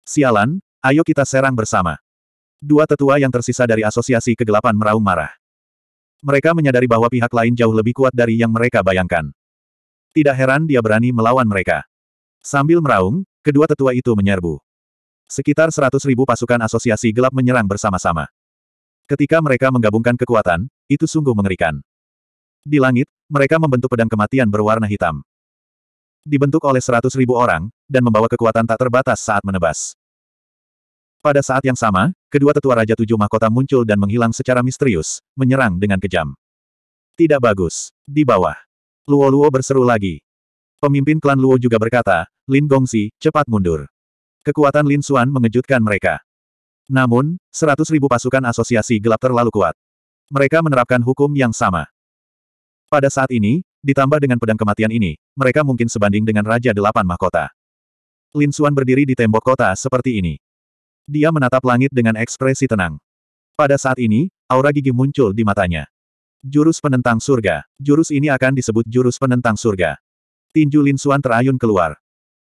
Sialan, ayo kita serang bersama. Dua tetua yang tersisa dari asosiasi kegelapan meraung marah. Mereka menyadari bahwa pihak lain jauh lebih kuat dari yang mereka bayangkan. Tidak heran dia berani melawan mereka. Sambil meraung, kedua tetua itu menyerbu. Sekitar seratus ribu pasukan asosiasi gelap menyerang bersama-sama. Ketika mereka menggabungkan kekuatan, itu sungguh mengerikan. Di langit, mereka membentuk pedang kematian berwarna hitam. Dibentuk oleh seratus ribu orang, dan membawa kekuatan tak terbatas saat menebas. Pada saat yang sama, kedua tetua Raja Tujuh Mahkota muncul dan menghilang secara misterius, menyerang dengan kejam. Tidak bagus. Di bawah. Luo-Luo berseru lagi. Pemimpin klan Luo juga berkata, Lin Gongzi, cepat mundur. Kekuatan Lin Xuan mengejutkan mereka. Namun, seratus ribu pasukan asosiasi gelap terlalu kuat. Mereka menerapkan hukum yang sama. Pada saat ini, ditambah dengan pedang kematian ini, mereka mungkin sebanding dengan Raja Delapan Mahkota. Lin Xuan berdiri di tembok kota seperti ini. Dia menatap langit dengan ekspresi tenang. Pada saat ini, aura gigi muncul di matanya. Jurus penentang surga. Jurus ini akan disebut jurus penentang surga. Tinju Lin Xuan terayun keluar.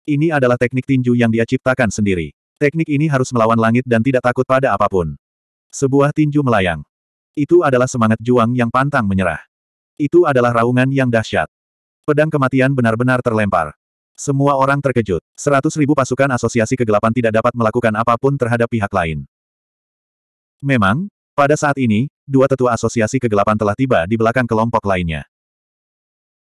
Ini adalah teknik tinju yang dia ciptakan sendiri. Teknik ini harus melawan langit dan tidak takut pada apapun. Sebuah tinju melayang. Itu adalah semangat juang yang pantang menyerah. Itu adalah raungan yang dahsyat. Pedang kematian benar-benar terlempar. Semua orang terkejut. Seratus ribu pasukan asosiasi kegelapan tidak dapat melakukan apapun terhadap pihak lain. Memang, pada saat ini, dua tetua asosiasi kegelapan telah tiba di belakang kelompok lainnya.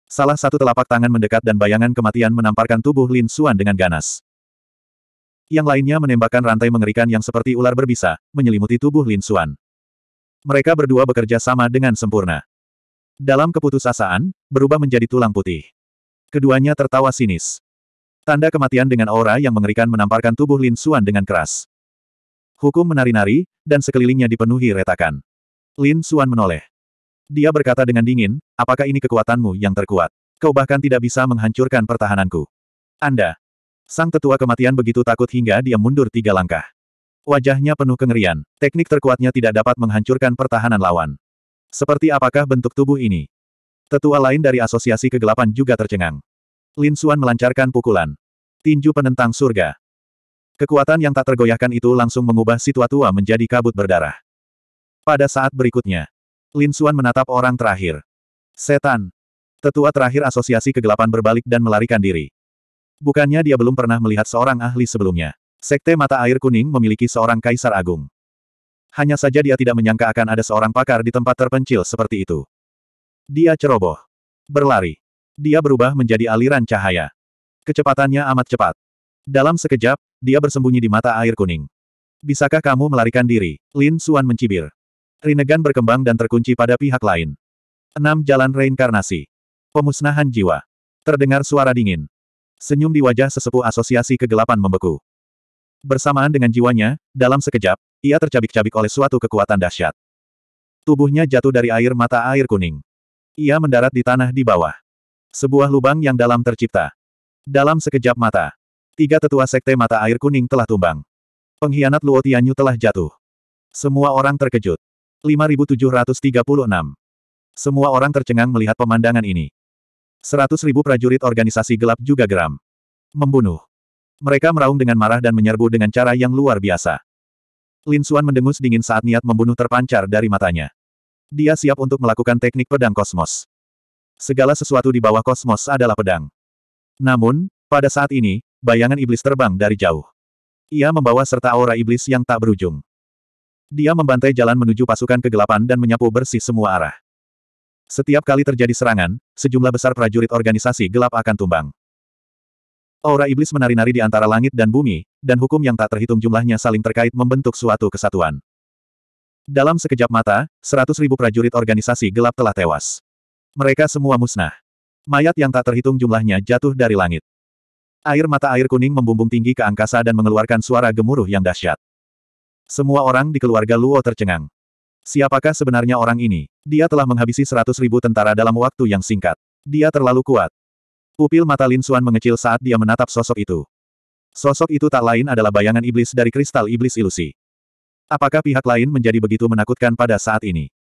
Salah satu telapak tangan mendekat dan bayangan kematian menamparkan tubuh Lin Xuan dengan ganas. Yang lainnya menembakkan rantai mengerikan yang seperti ular berbisa, menyelimuti tubuh Lin Xuan. Mereka berdua bekerja sama dengan sempurna. Dalam keputusasaan, berubah menjadi tulang putih. Keduanya tertawa sinis. Tanda kematian dengan aura yang mengerikan menamparkan tubuh Lin Xuan dengan keras. Hukum menari-nari, dan sekelilingnya dipenuhi retakan. Lin Xuan menoleh. Dia berkata dengan dingin, apakah ini kekuatanmu yang terkuat? Kau bahkan tidak bisa menghancurkan pertahananku. Anda. Sang tetua kematian begitu takut hingga dia mundur tiga langkah. Wajahnya penuh kengerian. Teknik terkuatnya tidak dapat menghancurkan pertahanan lawan. Seperti apakah bentuk tubuh ini? Tetua lain dari asosiasi kegelapan juga tercengang. Lin Xuan melancarkan pukulan. Tinju penentang surga. Kekuatan yang tak tergoyahkan itu langsung mengubah situasi tua menjadi kabut berdarah. Pada saat berikutnya, Lin Xuan menatap orang terakhir. Setan. Tetua terakhir asosiasi kegelapan berbalik dan melarikan diri. Bukannya dia belum pernah melihat seorang ahli sebelumnya. Sekte Mata Air Kuning memiliki seorang kaisar agung. Hanya saja dia tidak menyangka akan ada seorang pakar di tempat terpencil seperti itu. Dia ceroboh. Berlari. Dia berubah menjadi aliran cahaya. Kecepatannya amat cepat. Dalam sekejap, dia bersembunyi di mata air kuning. Bisakah kamu melarikan diri? Lin Suan mencibir. Rinnegan berkembang dan terkunci pada pihak lain. Enam Jalan Reinkarnasi Pemusnahan Jiwa Terdengar suara dingin. Senyum di wajah sesepuh asosiasi kegelapan membeku. Bersamaan dengan jiwanya, dalam sekejap, ia tercabik-cabik oleh suatu kekuatan dahsyat. Tubuhnya jatuh dari air mata air kuning. Ia mendarat di tanah di bawah. Sebuah lubang yang dalam tercipta. Dalam sekejap mata, tiga tetua sekte mata air kuning telah tumbang. Pengkhianat Luo Tianyu telah jatuh. Semua orang terkejut. 5736. Semua orang tercengang melihat pemandangan ini. 100.000 prajurit organisasi gelap juga geram. Membunuh. Mereka meraung dengan marah dan menyerbu dengan cara yang luar biasa. Lin Xuan mendengus dingin saat niat membunuh terpancar dari matanya. Dia siap untuk melakukan teknik pedang kosmos. Segala sesuatu di bawah kosmos adalah pedang. Namun, pada saat ini, bayangan iblis terbang dari jauh. Ia membawa serta aura iblis yang tak berujung. Dia membantai jalan menuju pasukan kegelapan dan menyapu bersih semua arah. Setiap kali terjadi serangan, sejumlah besar prajurit organisasi gelap akan tumbang. Aura iblis menari-nari di antara langit dan bumi, dan hukum yang tak terhitung jumlahnya saling terkait membentuk suatu kesatuan. Dalam sekejap mata, seratus ribu prajurit organisasi gelap telah tewas. Mereka semua musnah. Mayat yang tak terhitung jumlahnya jatuh dari langit. Air mata air kuning membumbung tinggi ke angkasa dan mengeluarkan suara gemuruh yang dahsyat. Semua orang di keluarga Luo tercengang. Siapakah sebenarnya orang ini? Dia telah menghabisi seratus ribu tentara dalam waktu yang singkat. Dia terlalu kuat. Pupil mata Lin Xuan mengecil saat dia menatap sosok itu. Sosok itu tak lain adalah bayangan iblis dari kristal iblis ilusi. Apakah pihak lain menjadi begitu menakutkan pada saat ini?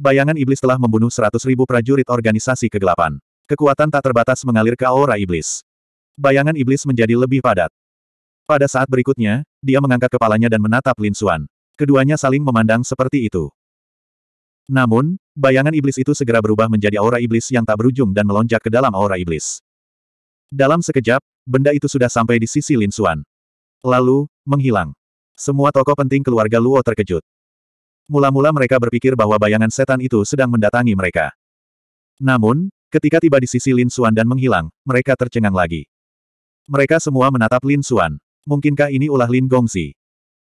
Bayangan iblis telah membunuh seratus ribu prajurit organisasi kegelapan. Kekuatan tak terbatas mengalir ke aura iblis. Bayangan iblis menjadi lebih padat. Pada saat berikutnya, dia mengangkat kepalanya dan menatap Lin Xuan. Keduanya saling memandang seperti itu. Namun, bayangan iblis itu segera berubah menjadi aura iblis yang tak berujung dan melonjak ke dalam aura iblis. Dalam sekejap, benda itu sudah sampai di sisi Lin Xuan. Lalu, menghilang. Semua tokoh penting keluarga Luo terkejut. Mula-mula mereka berpikir bahwa bayangan setan itu sedang mendatangi mereka. Namun, ketika tiba di sisi Lin Xuan dan menghilang, mereka tercengang lagi. Mereka semua menatap Lin Xuan. Mungkinkah ini ulah Lin Gongzi?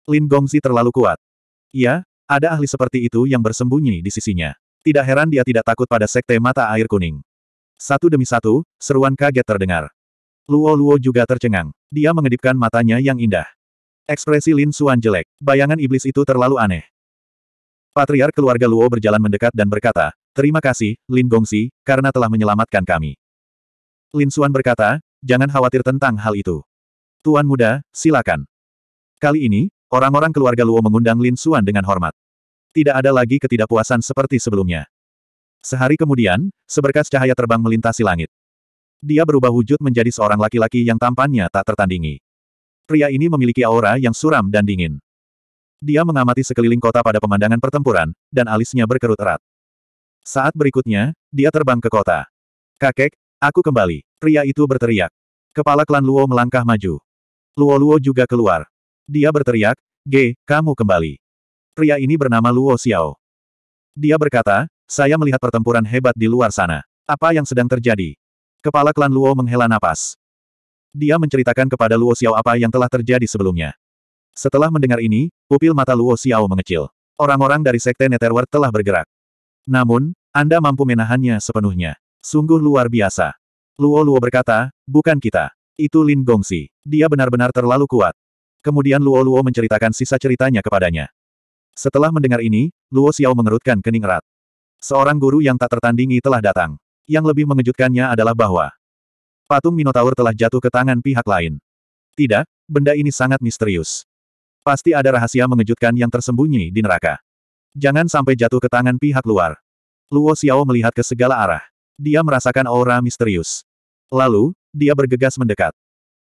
Lin Gongzi terlalu kuat. Iya, ada ahli seperti itu yang bersembunyi di sisinya. Tidak heran dia tidak takut pada sekte mata air kuning. Satu demi satu, seruan kaget terdengar. Luo-luo juga tercengang. Dia mengedipkan matanya yang indah. Ekspresi Lin Suan jelek. Bayangan iblis itu terlalu aneh. Patriar keluarga Luo berjalan mendekat dan berkata, Terima kasih, Lin Gongsi, karena telah menyelamatkan kami. Lin Suan berkata, jangan khawatir tentang hal itu. Tuan muda, silakan. Kali ini, orang-orang keluarga Luo mengundang Lin Xuan dengan hormat. Tidak ada lagi ketidakpuasan seperti sebelumnya. Sehari kemudian, seberkas cahaya terbang melintasi langit. Dia berubah wujud menjadi seorang laki-laki yang tampannya tak tertandingi. Pria ini memiliki aura yang suram dan dingin. Dia mengamati sekeliling kota pada pemandangan pertempuran, dan alisnya berkerut erat. Saat berikutnya, dia terbang ke kota. Kakek, aku kembali. Pria itu berteriak. Kepala klan Luo melangkah maju. Luo-Luo juga keluar. Dia berteriak, G, kamu kembali. Pria ini bernama Luo Xiao. Dia berkata, saya melihat pertempuran hebat di luar sana. Apa yang sedang terjadi? Kepala klan Luo menghela napas. Dia menceritakan kepada Luo Xiao apa yang telah terjadi sebelumnya. Setelah mendengar ini, pupil mata Luo Xiao mengecil. Orang-orang dari Sekte Netherworld telah bergerak. Namun, Anda mampu menahannya sepenuhnya. Sungguh luar biasa. Luo Luo berkata, bukan kita. Itu Lin Gongsi. Dia benar-benar terlalu kuat. Kemudian Luo Luo menceritakan sisa ceritanya kepadanya. Setelah mendengar ini, Luo Xiao mengerutkan kening erat. Seorang guru yang tak tertandingi telah datang. Yang lebih mengejutkannya adalah bahwa patung Minotaur telah jatuh ke tangan pihak lain. Tidak, benda ini sangat misterius. Pasti ada rahasia mengejutkan yang tersembunyi di neraka. Jangan sampai jatuh ke tangan pihak luar. Luo Xiao melihat ke segala arah. Dia merasakan aura misterius. Lalu, dia bergegas mendekat.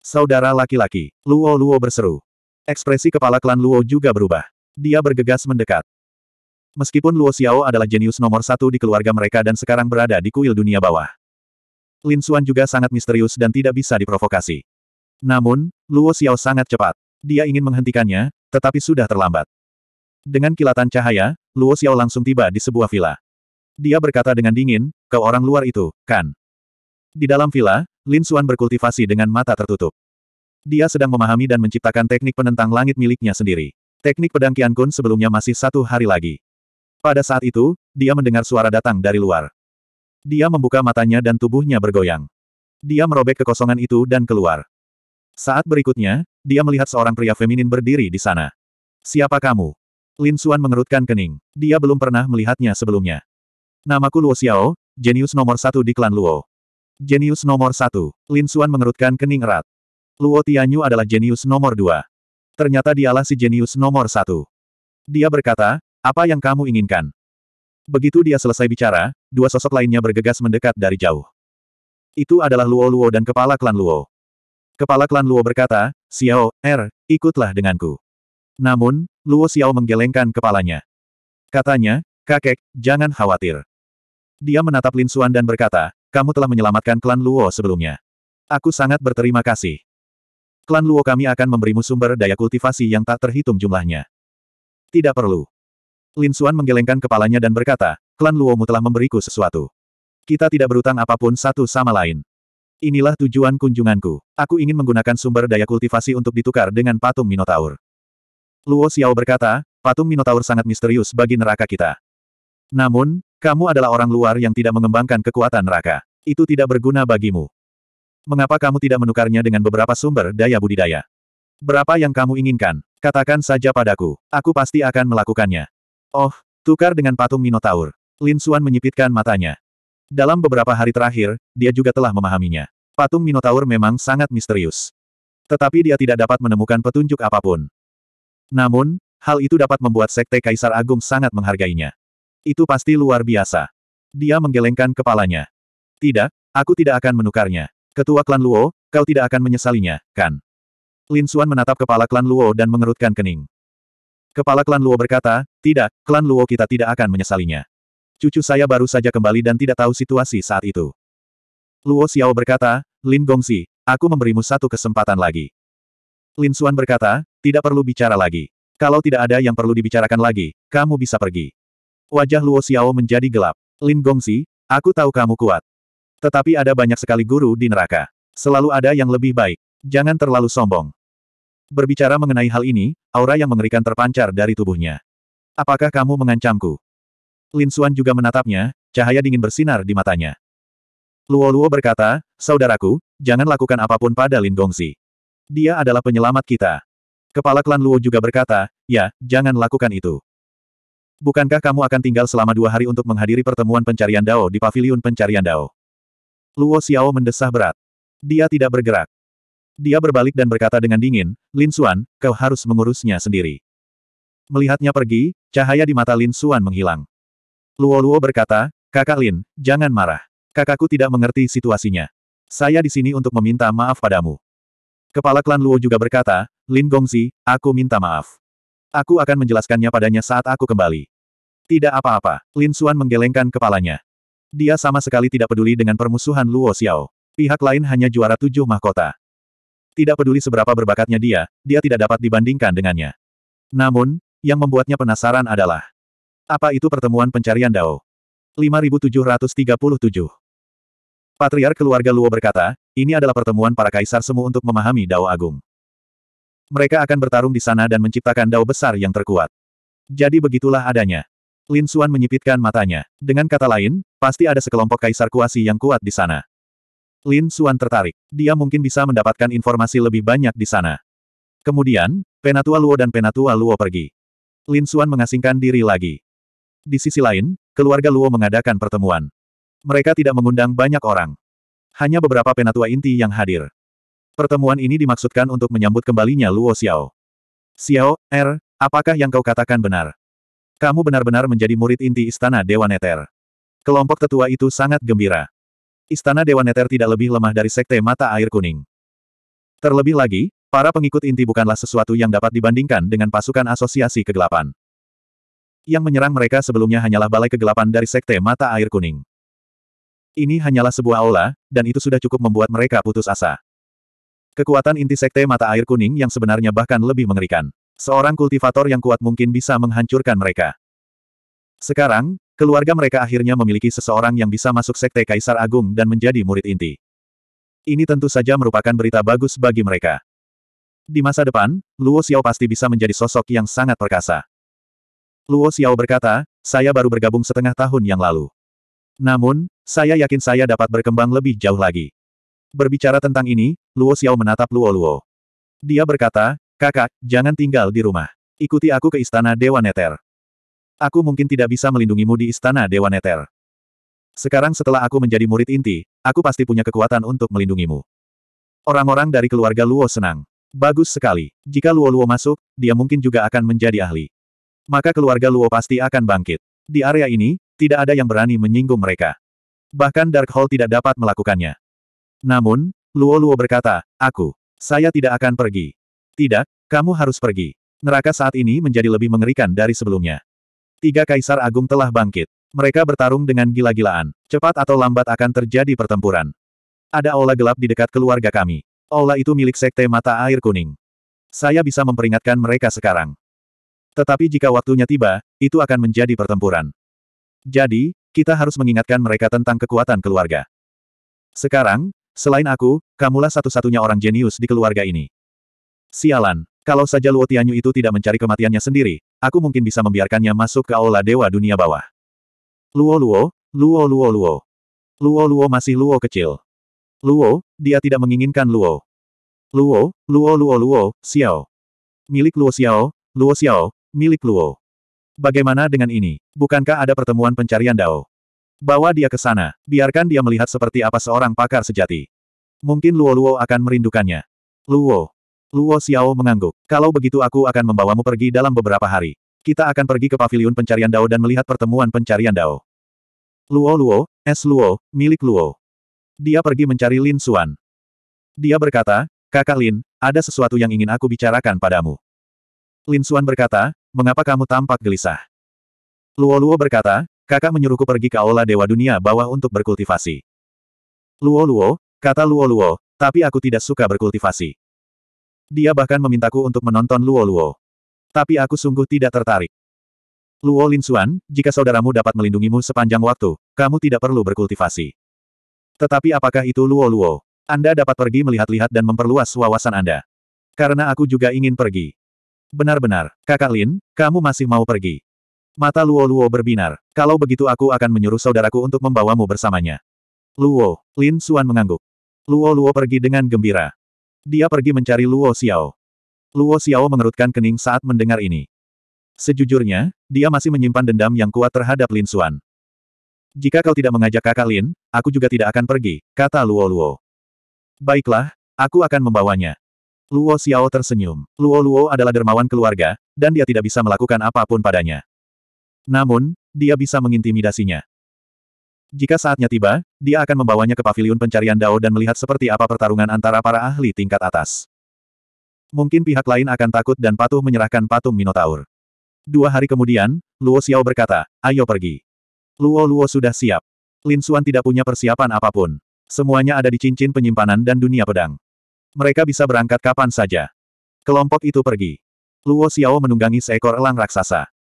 Saudara laki-laki, Luo-Luo berseru. Ekspresi kepala klan Luo juga berubah. Dia bergegas mendekat. Meskipun Luo Xiao adalah jenius nomor satu di keluarga mereka dan sekarang berada di kuil dunia bawah. Lin Xuan juga sangat misterius dan tidak bisa diprovokasi. Namun, Luo Xiao sangat cepat. Dia ingin menghentikannya, tetapi sudah terlambat. Dengan kilatan cahaya, Luo Xiao langsung tiba di sebuah villa. Dia berkata dengan dingin, kau orang luar itu, kan? Di dalam villa, Lin Suan berkultivasi dengan mata tertutup. Dia sedang memahami dan menciptakan teknik penentang langit miliknya sendiri. Teknik pedang Qian Kun sebelumnya masih satu hari lagi. Pada saat itu, dia mendengar suara datang dari luar. Dia membuka matanya dan tubuhnya bergoyang. Dia merobek kekosongan itu dan keluar. Saat berikutnya, dia melihat seorang pria feminin berdiri di sana. Siapa kamu? Lin Suan mengerutkan kening. Dia belum pernah melihatnya sebelumnya. Namaku Luo Xiao, jenius nomor satu di klan Luo. Jenius nomor satu. Lin Xuan mengerutkan kening erat. Luo Tianyu adalah jenius nomor dua. Ternyata dialah si jenius nomor satu. Dia berkata, apa yang kamu inginkan? Begitu dia selesai bicara, dua sosok lainnya bergegas mendekat dari jauh. Itu adalah Luo Luo dan kepala klan Luo. Kepala klan Luo berkata, Xiao, Er, ikutlah denganku. Namun, Luo Xiao menggelengkan kepalanya. Katanya, kakek, jangan khawatir. Dia menatap Lin Xuan dan berkata, kamu telah menyelamatkan klan Luo sebelumnya. Aku sangat berterima kasih. Klan Luo kami akan memberimu sumber daya kultivasi yang tak terhitung jumlahnya. Tidak perlu. Lin Xuan menggelengkan kepalanya dan berkata, klan Luomu telah memberiku sesuatu. Kita tidak berutang apapun satu sama lain. Inilah tujuan kunjunganku. Aku ingin menggunakan sumber daya kultivasi untuk ditukar dengan patung Minotaur. Luo Xiao berkata, patung Minotaur sangat misterius bagi neraka kita. Namun, kamu adalah orang luar yang tidak mengembangkan kekuatan neraka. Itu tidak berguna bagimu. Mengapa kamu tidak menukarnya dengan beberapa sumber daya budidaya? Berapa yang kamu inginkan? Katakan saja padaku. Aku pasti akan melakukannya. Oh, tukar dengan patung Minotaur. Lin Suan menyipitkan matanya. Dalam beberapa hari terakhir, dia juga telah memahaminya. Patung Minotaur memang sangat misterius. Tetapi dia tidak dapat menemukan petunjuk apapun. Namun, hal itu dapat membuat Sekte Kaisar Agung sangat menghargainya. Itu pasti luar biasa. Dia menggelengkan kepalanya. Tidak, aku tidak akan menukarnya. Ketua klan Luo, kau tidak akan menyesalinya, kan? Lin Xuan menatap kepala klan Luo dan mengerutkan kening. Kepala klan Luo berkata, tidak, klan Luo kita tidak akan menyesalinya. Cucu saya baru saja kembali dan tidak tahu situasi saat itu. Luo Xiao berkata, Lin Gongsi, aku memberimu satu kesempatan lagi. Lin Xuan berkata, tidak perlu bicara lagi. Kalau tidak ada yang perlu dibicarakan lagi, kamu bisa pergi. Wajah Luo Xiao menjadi gelap. Lin Gongsi, aku tahu kamu kuat. Tetapi ada banyak sekali guru di neraka. Selalu ada yang lebih baik. Jangan terlalu sombong. Berbicara mengenai hal ini, aura yang mengerikan terpancar dari tubuhnya. Apakah kamu mengancamku? Lin Xuan juga menatapnya, cahaya dingin bersinar di matanya. Luo-Luo berkata, Saudaraku, jangan lakukan apapun pada Lin Gongsi. Dia adalah penyelamat kita. Kepala klan Luo juga berkata, ya, jangan lakukan itu. Bukankah kamu akan tinggal selama dua hari untuk menghadiri pertemuan pencarian Dao di Paviliun Pencarian Dao? Luo Xiao mendesah berat. Dia tidak bergerak. Dia berbalik dan berkata dengan dingin, Lin Xuan, kau harus mengurusnya sendiri. Melihatnya pergi, cahaya di mata Lin Xuan menghilang. Luo-Luo berkata, kakak Lin, jangan marah. Kakakku tidak mengerti situasinya. Saya di sini untuk meminta maaf padamu. Kepala klan Luo juga berkata, Lin Gongzi, aku minta maaf. Aku akan menjelaskannya padanya saat aku kembali. Tidak apa-apa, Lin Xuan menggelengkan kepalanya. Dia sama sekali tidak peduli dengan permusuhan Luo Xiao. Pihak lain hanya juara tujuh mahkota. Tidak peduli seberapa berbakatnya dia, dia tidak dapat dibandingkan dengannya. Namun, yang membuatnya penasaran adalah, apa itu pertemuan pencarian Dao? 5737 Patriar keluarga Luo berkata, ini adalah pertemuan para kaisar semu untuk memahami Dao Agung. Mereka akan bertarung di sana dan menciptakan dao besar yang terkuat. Jadi begitulah adanya. Lin Xuan menyipitkan matanya. Dengan kata lain, pasti ada sekelompok kaisar kuasi yang kuat di sana. Lin Xuan tertarik. Dia mungkin bisa mendapatkan informasi lebih banyak di sana. Kemudian, Penatua Luo dan Penatua Luo pergi. Lin Xuan mengasingkan diri lagi. Di sisi lain, keluarga Luo mengadakan pertemuan. Mereka tidak mengundang banyak orang. Hanya beberapa penatua inti yang hadir. Pertemuan ini dimaksudkan untuk menyambut kembalinya Luo Xiao. Xiao, Er, apakah yang kau katakan benar? Kamu benar-benar menjadi murid inti Istana Dewan Neter. Kelompok tetua itu sangat gembira. Istana Dewan Neter tidak lebih lemah dari Sekte Mata Air Kuning. Terlebih lagi, para pengikut inti bukanlah sesuatu yang dapat dibandingkan dengan pasukan asosiasi kegelapan. Yang menyerang mereka sebelumnya hanyalah balai kegelapan dari Sekte Mata Air Kuning. Ini hanyalah sebuah aula, dan itu sudah cukup membuat mereka putus asa. Kekuatan inti sekte mata air kuning yang sebenarnya bahkan lebih mengerikan. Seorang kultivator yang kuat mungkin bisa menghancurkan mereka. Sekarang, keluarga mereka akhirnya memiliki seseorang yang bisa masuk sekte Kaisar Agung dan menjadi murid inti. Ini tentu saja merupakan berita bagus bagi mereka. Di masa depan, Luo Xiao pasti bisa menjadi sosok yang sangat perkasa. Luo Xiao berkata, saya baru bergabung setengah tahun yang lalu. Namun, saya yakin saya dapat berkembang lebih jauh lagi. Berbicara tentang ini, Luo Xiao menatap Luo Luo. Dia berkata, kakak, jangan tinggal di rumah. Ikuti aku ke istana Dewa Neter. Aku mungkin tidak bisa melindungimu di istana Dewa Neter. Sekarang setelah aku menjadi murid inti, aku pasti punya kekuatan untuk melindungimu. Orang-orang dari keluarga Luo senang. Bagus sekali. Jika Luo Luo masuk, dia mungkin juga akan menjadi ahli. Maka keluarga Luo pasti akan bangkit. Di area ini, tidak ada yang berani menyinggung mereka. Bahkan Dark Hall tidak dapat melakukannya. Namun, Luo Luo berkata, aku, saya tidak akan pergi. Tidak, kamu harus pergi. Neraka saat ini menjadi lebih mengerikan dari sebelumnya. Tiga kaisar agung telah bangkit. Mereka bertarung dengan gila-gilaan. Cepat atau lambat akan terjadi pertempuran. Ada aula gelap di dekat keluarga kami. Aula itu milik sekte mata air kuning. Saya bisa memperingatkan mereka sekarang. Tetapi jika waktunya tiba, itu akan menjadi pertempuran. Jadi, kita harus mengingatkan mereka tentang kekuatan keluarga. Sekarang, Selain aku, kamulah satu-satunya orang jenius di keluarga ini. Sialan, kalau saja Luo Tianyu itu tidak mencari kematiannya sendiri, aku mungkin bisa membiarkannya masuk ke aula Dewa Dunia Bawah. Luo Luo, Luo Luo Luo. Luo Luo masih Luo kecil. Luo, dia tidak menginginkan Luo. Luo, Luo Luo Luo, Xiao. Milik Luo Xiao, Luo Xiao, milik Luo. Bagaimana dengan ini? Bukankah ada pertemuan pencarian Dao? Bawa dia ke sana, biarkan dia melihat seperti apa seorang pakar sejati. Mungkin Luo-Luo akan merindukannya. Luo. Luo Xiao mengangguk. Kalau begitu aku akan membawamu pergi dalam beberapa hari. Kita akan pergi ke paviliun pencarian Dao dan melihat pertemuan pencarian Dao. Luo-Luo, es Luo, milik Luo. Dia pergi mencari Lin Xuan. Dia berkata, Kakak Lin, ada sesuatu yang ingin aku bicarakan padamu. Lin Xuan berkata, mengapa kamu tampak gelisah? Luo Luo berkata, kakak menyuruhku pergi ke aula Dewa Dunia bawah untuk berkultivasi. Luo-luo, kata Luo-luo, tapi aku tidak suka berkultivasi. Dia bahkan memintaku untuk menonton Luo-luo. Tapi aku sungguh tidak tertarik. Luo Lin Xuan, jika saudaramu dapat melindungimu sepanjang waktu, kamu tidak perlu berkultivasi. Tetapi apakah itu Luo-luo? Anda dapat pergi melihat-lihat dan memperluas wawasan Anda. Karena aku juga ingin pergi. Benar-benar, kakak Lin, kamu masih mau pergi. Mata Luo Luo berbinar. Kalau begitu aku akan menyuruh saudaraku untuk membawamu bersamanya. Luo, Lin Suan mengangguk. Luo Luo pergi dengan gembira. Dia pergi mencari Luo Xiao. Luo Xiao mengerutkan kening saat mendengar ini. Sejujurnya, dia masih menyimpan dendam yang kuat terhadap Lin Suan. Jika kau tidak mengajak kakak Lin, aku juga tidak akan pergi, kata Luo Luo. Baiklah, aku akan membawanya, Luo Xiao tersenyum. Luo Luo adalah dermawan keluarga, dan dia tidak bisa melakukan apapun padanya. Namun, dia bisa mengintimidasinya. Jika saatnya tiba, dia akan membawanya ke pavilion pencarian Dao dan melihat seperti apa pertarungan antara para ahli tingkat atas. Mungkin pihak lain akan takut dan patuh menyerahkan patung Minotaur. Dua hari kemudian, Luo Xiao berkata, ayo pergi. Luo-Luo sudah siap. Lin Xuan tidak punya persiapan apapun. Semuanya ada di cincin penyimpanan dan dunia pedang. Mereka bisa berangkat kapan saja. Kelompok itu pergi. Luo Xiao menunggangi seekor elang raksasa.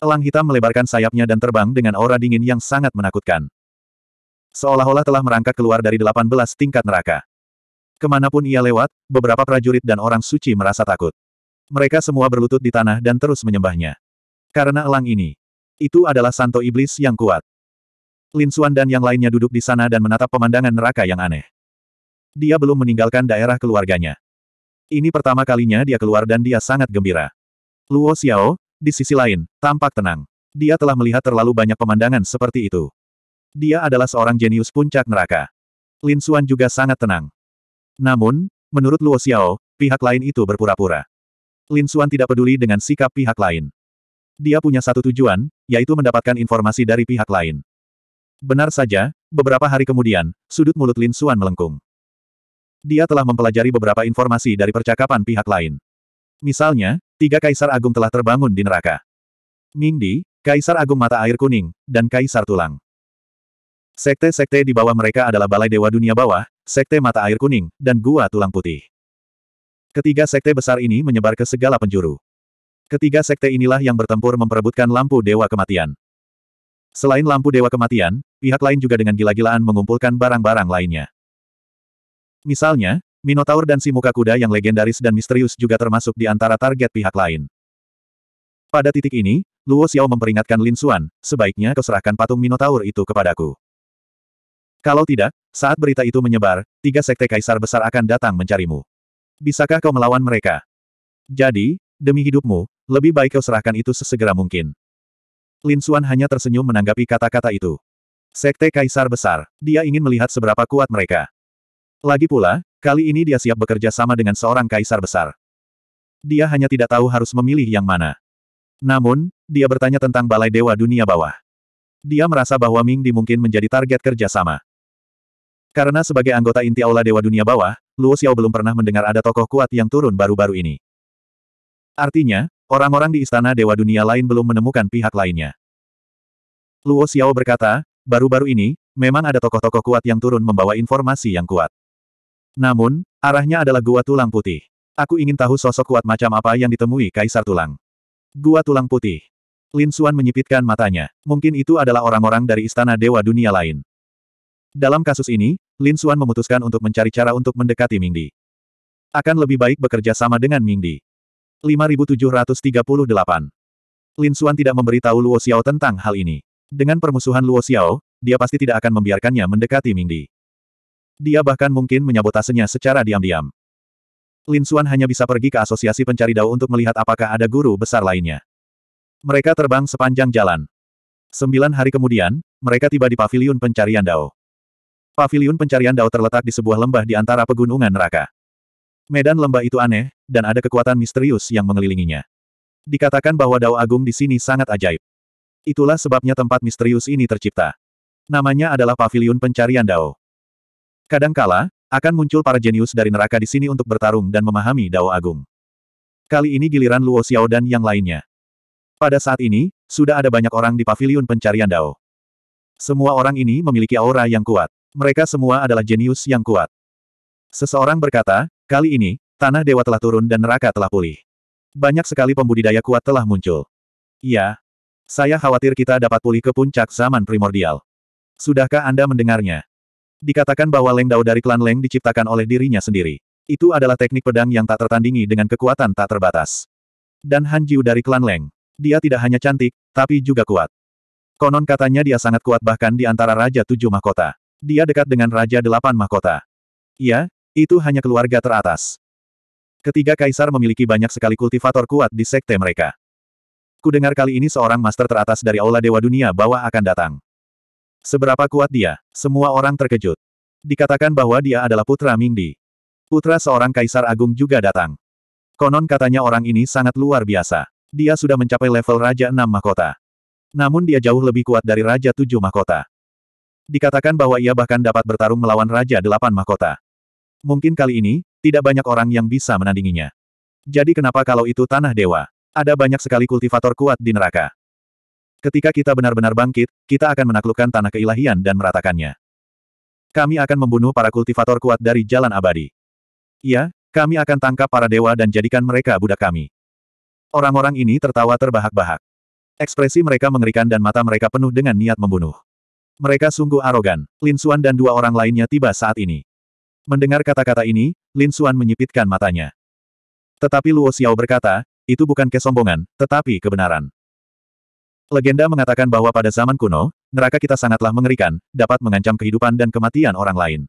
Elang hitam melebarkan sayapnya dan terbang dengan aura dingin yang sangat menakutkan. Seolah-olah telah merangkak keluar dari 18 tingkat neraka. Kemanapun ia lewat, beberapa prajurit dan orang suci merasa takut. Mereka semua berlutut di tanah dan terus menyembahnya. Karena elang ini. Itu adalah santo iblis yang kuat. Lin Xuan dan yang lainnya duduk di sana dan menatap pemandangan neraka yang aneh. Dia belum meninggalkan daerah keluarganya. Ini pertama kalinya dia keluar dan dia sangat gembira. Luo Xiao, di sisi lain, tampak tenang. Dia telah melihat terlalu banyak pemandangan seperti itu. Dia adalah seorang jenius puncak neraka. Lin Xuan juga sangat tenang. Namun, menurut Luo Xiao, pihak lain itu berpura-pura. Lin Xuan tidak peduli dengan sikap pihak lain. Dia punya satu tujuan, yaitu mendapatkan informasi dari pihak lain. Benar saja, beberapa hari kemudian, sudut mulut Lin Xuan melengkung. Dia telah mempelajari beberapa informasi dari percakapan pihak lain. Misalnya, Tiga kaisar agung telah terbangun di neraka. Mingdi, kaisar agung mata air kuning, dan kaisar tulang. Sekte-sekte di bawah mereka adalah Balai Dewa Dunia Bawah, Sekte Mata Air Kuning, dan Gua Tulang Putih. Ketiga sekte besar ini menyebar ke segala penjuru. Ketiga sekte inilah yang bertempur memperebutkan lampu Dewa Kematian. Selain lampu Dewa Kematian, pihak lain juga dengan gila-gilaan mengumpulkan barang-barang lainnya. Misalnya, Minotaur dan si muka kuda yang legendaris dan misterius juga termasuk di antara target pihak lain. Pada titik ini, Luo Xiao memperingatkan Lin Xuan, sebaiknya kau serahkan patung Minotaur itu kepadaku. Kalau tidak, saat berita itu menyebar, tiga sekte kaisar besar akan datang mencarimu. Bisakah kau melawan mereka? Jadi, demi hidupmu, lebih baik kau serahkan itu sesegera mungkin. Lin Xuan hanya tersenyum menanggapi kata-kata itu. Sekte Kaisar Besar, dia ingin melihat seberapa kuat mereka. Lagi pula, Kali ini dia siap bekerja sama dengan seorang kaisar besar. Dia hanya tidak tahu harus memilih yang mana. Namun, dia bertanya tentang Balai Dewa Dunia Bawah. Dia merasa bahwa Ming Di mungkin menjadi target kerjasama. Karena sebagai anggota inti Aula Dewa Dunia Bawah, Luo Xiao belum pernah mendengar ada tokoh kuat yang turun baru-baru ini. Artinya, orang-orang di istana Dewa Dunia lain belum menemukan pihak lainnya. Luo Xiao berkata, baru-baru ini, memang ada tokoh-tokoh kuat yang turun membawa informasi yang kuat. Namun, arahnya adalah Gua Tulang Putih. Aku ingin tahu sosok kuat macam apa yang ditemui Kaisar Tulang. Gua Tulang Putih. Lin Xuan menyipitkan matanya. Mungkin itu adalah orang-orang dari istana dewa dunia lain. Dalam kasus ini, Lin Xuan memutuskan untuk mencari cara untuk mendekati Mingdi. Akan lebih baik bekerja sama dengan Mingdi. 5738 Lin Xuan tidak memberitahu Luo Xiao tentang hal ini. Dengan permusuhan Luo Xiao, dia pasti tidak akan membiarkannya mendekati Mingdi. Dia bahkan mungkin menyabotasenya secara diam-diam. Lin Xuan hanya bisa pergi ke asosiasi pencari dao untuk melihat apakah ada guru besar lainnya. Mereka terbang sepanjang jalan. Sembilan hari kemudian, mereka tiba di paviliun pencarian dao. Paviliun pencarian dao terletak di sebuah lembah di antara pegunungan neraka. Medan lembah itu aneh, dan ada kekuatan misterius yang mengelilinginya. Dikatakan bahwa dao agung di sini sangat ajaib. Itulah sebabnya tempat misterius ini tercipta. Namanya adalah Paviliun Pencarian Dao. Kadang-kala akan muncul para jenius dari neraka di sini untuk bertarung dan memahami Dao Agung. Kali ini giliran Luo Xiao dan yang lainnya. Pada saat ini, sudah ada banyak orang di pavilion pencarian Dao. Semua orang ini memiliki aura yang kuat. Mereka semua adalah jenius yang kuat. Seseorang berkata, kali ini, tanah dewa telah turun dan neraka telah pulih. Banyak sekali pembudidaya kuat telah muncul. Iya. Saya khawatir kita dapat pulih ke puncak zaman primordial. Sudahkah Anda mendengarnya? Dikatakan bahwa Leng Dao dari klan Leng diciptakan oleh dirinya sendiri. Itu adalah teknik pedang yang tak tertandingi dengan kekuatan tak terbatas. Dan Han Jiu dari klan Leng. Dia tidak hanya cantik, tapi juga kuat. Konon katanya dia sangat kuat bahkan di antara Raja Tujuh Mahkota. Dia dekat dengan Raja Delapan Mahkota. Iya, itu hanya keluarga teratas. Ketiga kaisar memiliki banyak sekali kultivator kuat di sekte mereka. Kudengar kali ini seorang master teratas dari Aula Dewa Dunia bahwa akan datang. Seberapa kuat dia? Semua orang terkejut. Dikatakan bahwa dia adalah putra Mingdi. Putra seorang kaisar agung juga datang. Konon katanya orang ini sangat luar biasa. Dia sudah mencapai level Raja Enam Mahkota. Namun dia jauh lebih kuat dari Raja Tujuh Mahkota. Dikatakan bahwa ia bahkan dapat bertarung melawan Raja Delapan Mahkota. Mungkin kali ini, tidak banyak orang yang bisa menandinginya. Jadi kenapa kalau itu tanah dewa? Ada banyak sekali kultivator kuat di neraka. Ketika kita benar-benar bangkit, kita akan menaklukkan tanah keilahian dan meratakannya. Kami akan membunuh para kultivator kuat dari jalan abadi. Ya, kami akan tangkap para dewa dan jadikan mereka budak kami. Orang-orang ini tertawa terbahak-bahak. Ekspresi mereka mengerikan dan mata mereka penuh dengan niat membunuh. Mereka sungguh arogan. Lin Xuan dan dua orang lainnya tiba saat ini. Mendengar kata-kata ini, Lin Xuan menyipitkan matanya. Tetapi Luo Xiao berkata, itu bukan kesombongan, tetapi kebenaran. Legenda mengatakan bahwa pada zaman kuno, neraka kita sangatlah mengerikan, dapat mengancam kehidupan dan kematian orang lain.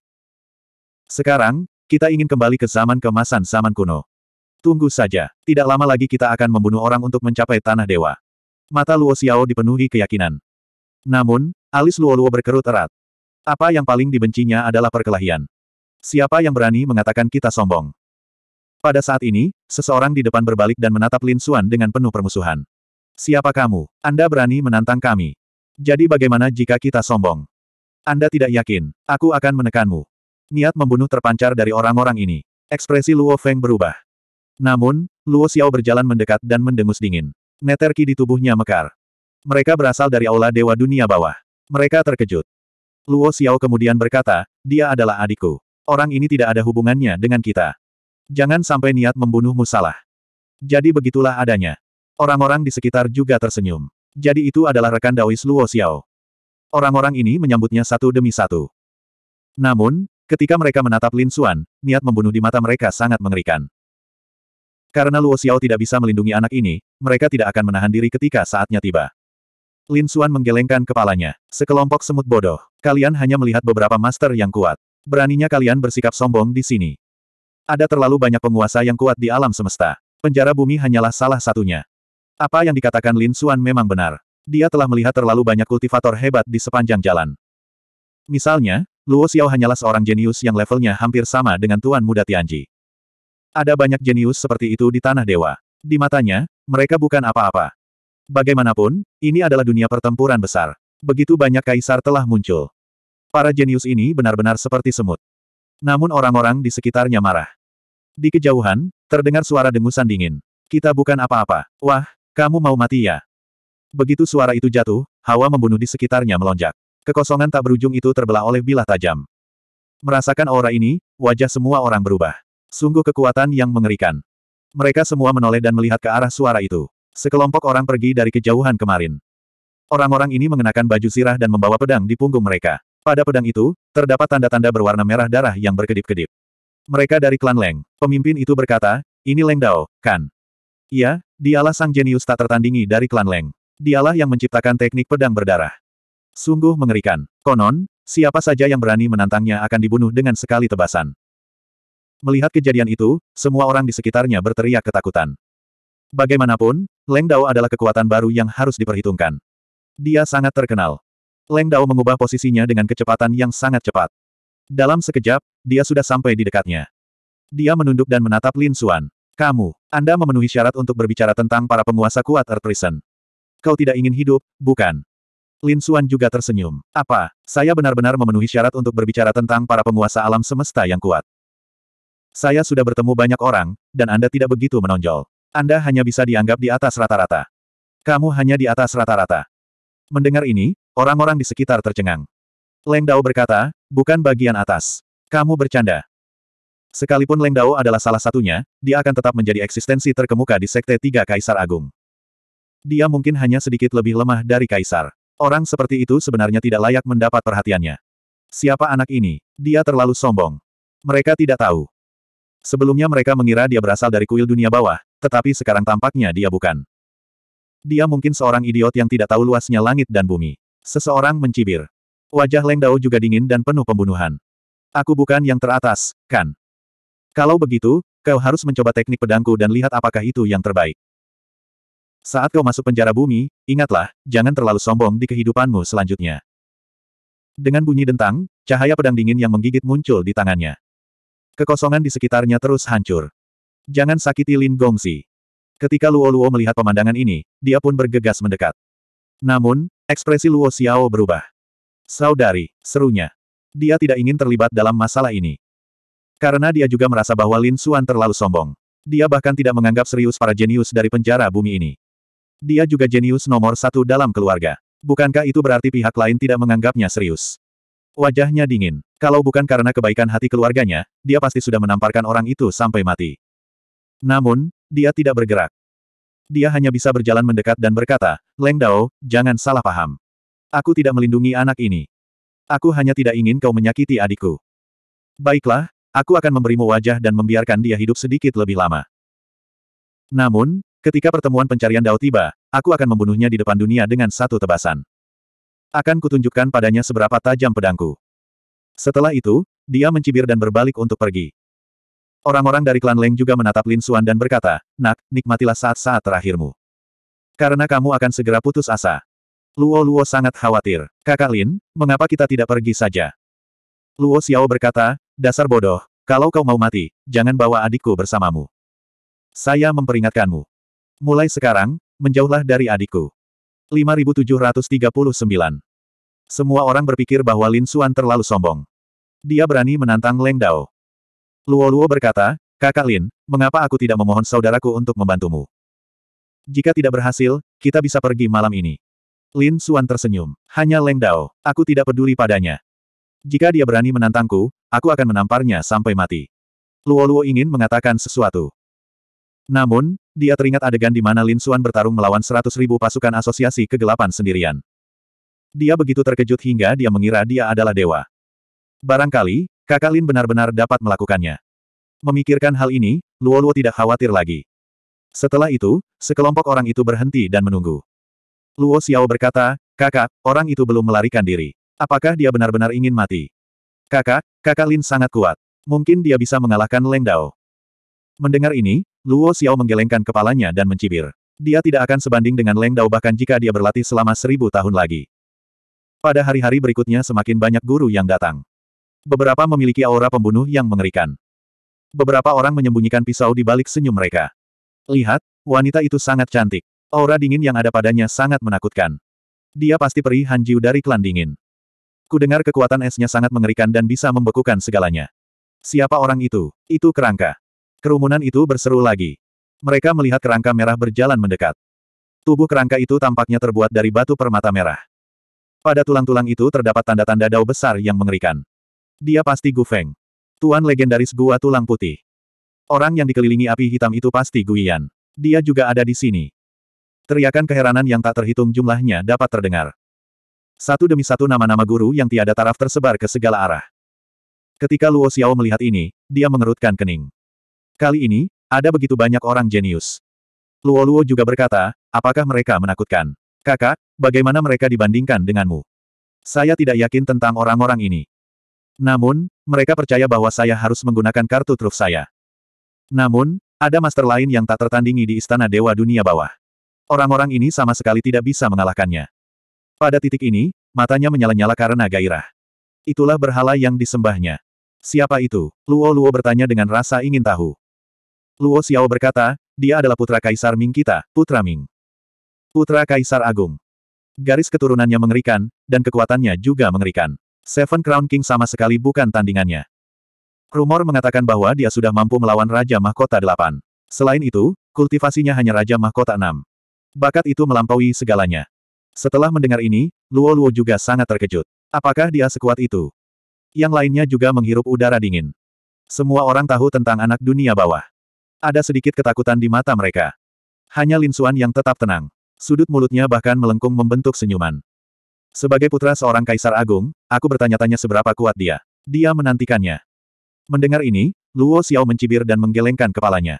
Sekarang, kita ingin kembali ke zaman kemasan zaman kuno. Tunggu saja, tidak lama lagi kita akan membunuh orang untuk mencapai tanah dewa. Mata Luo Xiao dipenuhi keyakinan. Namun, alis Luo Luo berkerut erat. Apa yang paling dibencinya adalah perkelahian. Siapa yang berani mengatakan kita sombong? Pada saat ini, seseorang di depan berbalik dan menatap Lin Xuan dengan penuh permusuhan. Siapa kamu? Anda berani menantang kami. Jadi bagaimana jika kita sombong? Anda tidak yakin, aku akan menekanmu. Niat membunuh terpancar dari orang-orang ini. Ekspresi Luo Feng berubah. Namun, Luo Xiao berjalan mendekat dan mendengus dingin. Neterki di tubuhnya mekar. Mereka berasal dari aula Dewa Dunia Bawah. Mereka terkejut. Luo Xiao kemudian berkata, dia adalah adikku. Orang ini tidak ada hubungannya dengan kita. Jangan sampai niat membunuhmu salah. Jadi begitulah adanya. Orang-orang di sekitar juga tersenyum. Jadi itu adalah rekan Daois Luo Xiao. Orang-orang ini menyambutnya satu demi satu. Namun, ketika mereka menatap Lin Xuan, niat membunuh di mata mereka sangat mengerikan. Karena Luo Xiao tidak bisa melindungi anak ini, mereka tidak akan menahan diri ketika saatnya tiba. Lin Xuan menggelengkan kepalanya. Sekelompok semut bodoh. Kalian hanya melihat beberapa master yang kuat. Beraninya kalian bersikap sombong di sini. Ada terlalu banyak penguasa yang kuat di alam semesta. Penjara bumi hanyalah salah satunya. Apa yang dikatakan Lin Xuan memang benar. Dia telah melihat terlalu banyak kultivator hebat di sepanjang jalan. Misalnya, Luo Xiao hanyalah seorang jenius yang levelnya hampir sama dengan Tuan Muda Tianji. Ada banyak jenius seperti itu di Tanah Dewa. Di matanya, mereka bukan apa-apa. Bagaimanapun, ini adalah dunia pertempuran besar. Begitu banyak kaisar telah muncul. Para jenius ini benar-benar seperti semut. Namun orang-orang di sekitarnya marah. Di kejauhan, terdengar suara dengusan dingin. Kita bukan apa-apa. Wah, kamu mau mati ya? Begitu suara itu jatuh, hawa membunuh di sekitarnya melonjak. Kekosongan tak berujung itu terbelah oleh bilah tajam. Merasakan aura ini, wajah semua orang berubah. Sungguh kekuatan yang mengerikan. Mereka semua menoleh dan melihat ke arah suara itu. Sekelompok orang pergi dari kejauhan kemarin. Orang-orang ini mengenakan baju sirah dan membawa pedang di punggung mereka. Pada pedang itu, terdapat tanda-tanda berwarna merah darah yang berkedip-kedip. Mereka dari klan Leng. Pemimpin itu berkata, ini Leng Dao, kan? Iya, Dialah sang jenius tak tertandingi dari klan Leng. Dialah yang menciptakan teknik pedang berdarah. Sungguh mengerikan. Konon, siapa saja yang berani menantangnya akan dibunuh dengan sekali tebasan. Melihat kejadian itu, semua orang di sekitarnya berteriak ketakutan. Bagaimanapun, Leng Dao adalah kekuatan baru yang harus diperhitungkan. Dia sangat terkenal. Leng Dao mengubah posisinya dengan kecepatan yang sangat cepat. Dalam sekejap, dia sudah sampai di dekatnya. Dia menunduk dan menatap Lin Xuan. Kamu, anda memenuhi syarat untuk berbicara tentang para penguasa kuat Earth Prison. Kau tidak ingin hidup, bukan? Lin Xuan juga tersenyum. Apa, saya benar-benar memenuhi syarat untuk berbicara tentang para penguasa alam semesta yang kuat. Saya sudah bertemu banyak orang, dan Anda tidak begitu menonjol. Anda hanya bisa dianggap di atas rata-rata. Kamu hanya di atas rata-rata. Mendengar ini, orang-orang di sekitar tercengang. Leng Dao berkata, bukan bagian atas. Kamu bercanda. Sekalipun Leng Dao adalah salah satunya, dia akan tetap menjadi eksistensi terkemuka di Sekte Tiga Kaisar Agung. Dia mungkin hanya sedikit lebih lemah dari Kaisar. Orang seperti itu sebenarnya tidak layak mendapat perhatiannya. Siapa anak ini? Dia terlalu sombong. Mereka tidak tahu. Sebelumnya mereka mengira dia berasal dari kuil dunia bawah, tetapi sekarang tampaknya dia bukan. Dia mungkin seorang idiot yang tidak tahu luasnya langit dan bumi. Seseorang mencibir. Wajah Leng Dao juga dingin dan penuh pembunuhan. Aku bukan yang teratas, kan? Kalau begitu, kau harus mencoba teknik pedangku dan lihat apakah itu yang terbaik. Saat kau masuk penjara bumi, ingatlah, jangan terlalu sombong di kehidupanmu selanjutnya. Dengan bunyi dentang, cahaya pedang dingin yang menggigit muncul di tangannya. Kekosongan di sekitarnya terus hancur. Jangan sakiti Lin Gongsi. Ketika Luo Luo melihat pemandangan ini, dia pun bergegas mendekat. Namun, ekspresi Luo Xiao berubah. Saudari, serunya. Dia tidak ingin terlibat dalam masalah ini. Karena dia juga merasa bahwa Lin Suan terlalu sombong. Dia bahkan tidak menganggap serius para jenius dari penjara bumi ini. Dia juga jenius nomor satu dalam keluarga. Bukankah itu berarti pihak lain tidak menganggapnya serius? Wajahnya dingin. Kalau bukan karena kebaikan hati keluarganya, dia pasti sudah menamparkan orang itu sampai mati. Namun, dia tidak bergerak. Dia hanya bisa berjalan mendekat dan berkata, Leng Dao, jangan salah paham. Aku tidak melindungi anak ini. Aku hanya tidak ingin kau menyakiti adikku. Baiklah, Aku akan memberimu wajah dan membiarkan dia hidup sedikit lebih lama. Namun, ketika pertemuan pencarian Dao tiba, aku akan membunuhnya di depan dunia dengan satu tebasan. Akan kutunjukkan padanya seberapa tajam pedangku. Setelah itu, dia mencibir dan berbalik untuk pergi. Orang-orang dari klan Leng juga menatap Lin Xuan dan berkata, Nak, nikmatilah saat-saat terakhirmu. Karena kamu akan segera putus asa. Luo Luo sangat khawatir. Kakak Lin, mengapa kita tidak pergi saja? Luo Xiao berkata, Dasar bodoh, kalau kau mau mati, jangan bawa adikku bersamamu. Saya memperingatkanmu. Mulai sekarang, menjauhlah dari adikku. 5739 Semua orang berpikir bahwa Lin Xuan terlalu sombong. Dia berani menantang Leng Dao. Luo Luo berkata, Kakak Lin, mengapa aku tidak memohon saudaraku untuk membantumu? Jika tidak berhasil, kita bisa pergi malam ini. Lin Xuan tersenyum. Hanya Leng Dao. Aku tidak peduli padanya. Jika dia berani menantangku, aku akan menamparnya sampai mati. Luo-Luo ingin mengatakan sesuatu. Namun, dia teringat adegan di mana Lin Suan bertarung melawan seratus ribu pasukan asosiasi kegelapan sendirian. Dia begitu terkejut hingga dia mengira dia adalah dewa. Barangkali, kakak Lin benar-benar dapat melakukannya. Memikirkan hal ini, Luo-Luo tidak khawatir lagi. Setelah itu, sekelompok orang itu berhenti dan menunggu. Luo Xiao berkata, kakak, orang itu belum melarikan diri. Apakah dia benar-benar ingin mati? Kakak, kakak Lin sangat kuat. Mungkin dia bisa mengalahkan Leng Dao. Mendengar ini, Luo Xiao menggelengkan kepalanya dan mencibir. Dia tidak akan sebanding dengan Leng Dao bahkan jika dia berlatih selama seribu tahun lagi. Pada hari-hari berikutnya semakin banyak guru yang datang. Beberapa memiliki aura pembunuh yang mengerikan. Beberapa orang menyembunyikan pisau di balik senyum mereka. Lihat, wanita itu sangat cantik. Aura dingin yang ada padanya sangat menakutkan. Dia pasti peri Hanjiu dari klan dingin. Ku dengar kekuatan esnya sangat mengerikan dan bisa membekukan segalanya. Siapa orang itu? Itu kerangka. Kerumunan itu berseru lagi. Mereka melihat kerangka merah berjalan mendekat. Tubuh kerangka itu tampaknya terbuat dari batu permata merah. Pada tulang-tulang itu terdapat tanda-tanda dao besar yang mengerikan. Dia pasti Gu Feng. Tuan legendaris gua tulang putih. Orang yang dikelilingi api hitam itu pasti Yan. Dia juga ada di sini. Teriakan keheranan yang tak terhitung jumlahnya dapat terdengar. Satu demi satu nama-nama guru yang tiada taraf tersebar ke segala arah. Ketika Luo Xiao melihat ini, dia mengerutkan kening. Kali ini, ada begitu banyak orang jenius. Luo Luo juga berkata, apakah mereka menakutkan? Kakak, bagaimana mereka dibandingkan denganmu? Saya tidak yakin tentang orang-orang ini. Namun, mereka percaya bahwa saya harus menggunakan kartu truf saya. Namun, ada master lain yang tak tertandingi di Istana Dewa Dunia Bawah. Orang-orang ini sama sekali tidak bisa mengalahkannya. Pada titik ini, matanya menyala-nyala karena gairah. Itulah berhala yang disembahnya. Siapa itu? Luo Luo bertanya dengan rasa ingin tahu. Luo Xiao berkata, dia adalah putra Kaisar Ming kita, Putra Ming. Putra Kaisar Agung. Garis keturunannya mengerikan, dan kekuatannya juga mengerikan. Seven Crown King sama sekali bukan tandingannya. Rumor mengatakan bahwa dia sudah mampu melawan Raja Mahkota Delapan. Selain itu, kultivasinya hanya Raja Mahkota Enam. Bakat itu melampaui segalanya. Setelah mendengar ini, Luo Luo juga sangat terkejut. Apakah dia sekuat itu? Yang lainnya juga menghirup udara dingin. Semua orang tahu tentang anak dunia bawah. Ada sedikit ketakutan di mata mereka. Hanya Lin Xuan yang tetap tenang. Sudut mulutnya bahkan melengkung membentuk senyuman. Sebagai putra seorang kaisar agung, aku bertanya-tanya seberapa kuat dia. Dia menantikannya. Mendengar ini, Luo Xiao mencibir dan menggelengkan kepalanya.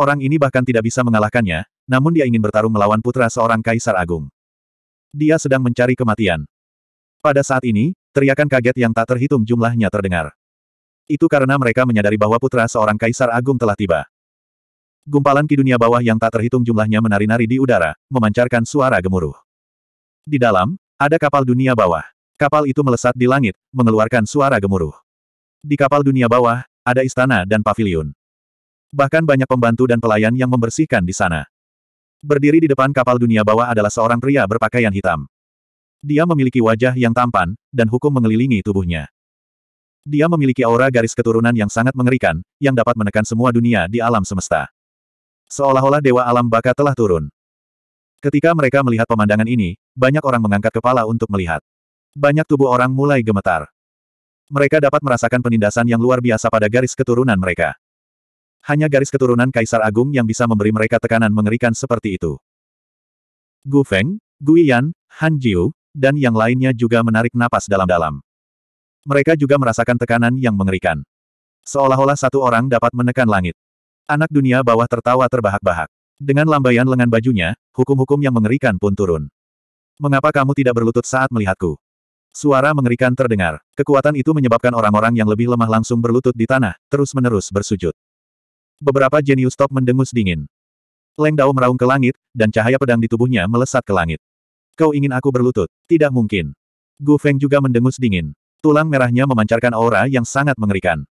Orang ini bahkan tidak bisa mengalahkannya, namun dia ingin bertarung melawan putra seorang kaisar agung dia sedang mencari kematian. Pada saat ini, teriakan kaget yang tak terhitung jumlahnya terdengar. Itu karena mereka menyadari bahwa putra seorang kaisar agung telah tiba. Gumpalan ki dunia bawah yang tak terhitung jumlahnya menari-nari di udara, memancarkan suara gemuruh. Di dalam, ada kapal dunia bawah. Kapal itu melesat di langit, mengeluarkan suara gemuruh. Di kapal dunia bawah, ada istana dan pavilion. Bahkan banyak pembantu dan pelayan yang membersihkan di sana. Berdiri di depan kapal dunia bawah adalah seorang pria berpakaian hitam. Dia memiliki wajah yang tampan, dan hukum mengelilingi tubuhnya. Dia memiliki aura garis keturunan yang sangat mengerikan, yang dapat menekan semua dunia di alam semesta. Seolah-olah dewa alam baka telah turun. Ketika mereka melihat pemandangan ini, banyak orang mengangkat kepala untuk melihat. Banyak tubuh orang mulai gemetar. Mereka dapat merasakan penindasan yang luar biasa pada garis keturunan mereka. Hanya garis keturunan Kaisar Agung yang bisa memberi mereka tekanan mengerikan seperti itu. Gu Feng, Guiyan, Han Jiu, dan yang lainnya juga menarik napas dalam-dalam. Mereka juga merasakan tekanan yang mengerikan. Seolah-olah satu orang dapat menekan langit. Anak dunia bawah tertawa terbahak-bahak. Dengan lambaian lengan bajunya, hukum-hukum yang mengerikan pun turun. Mengapa kamu tidak berlutut saat melihatku? Suara mengerikan terdengar. Kekuatan itu menyebabkan orang-orang yang lebih lemah langsung berlutut di tanah, terus-menerus bersujud. Beberapa jenius top mendengus dingin. Leng Dao meraung ke langit, dan cahaya pedang di tubuhnya melesat ke langit. Kau ingin aku berlutut? Tidak mungkin. Gu Feng juga mendengus dingin. Tulang merahnya memancarkan aura yang sangat mengerikan.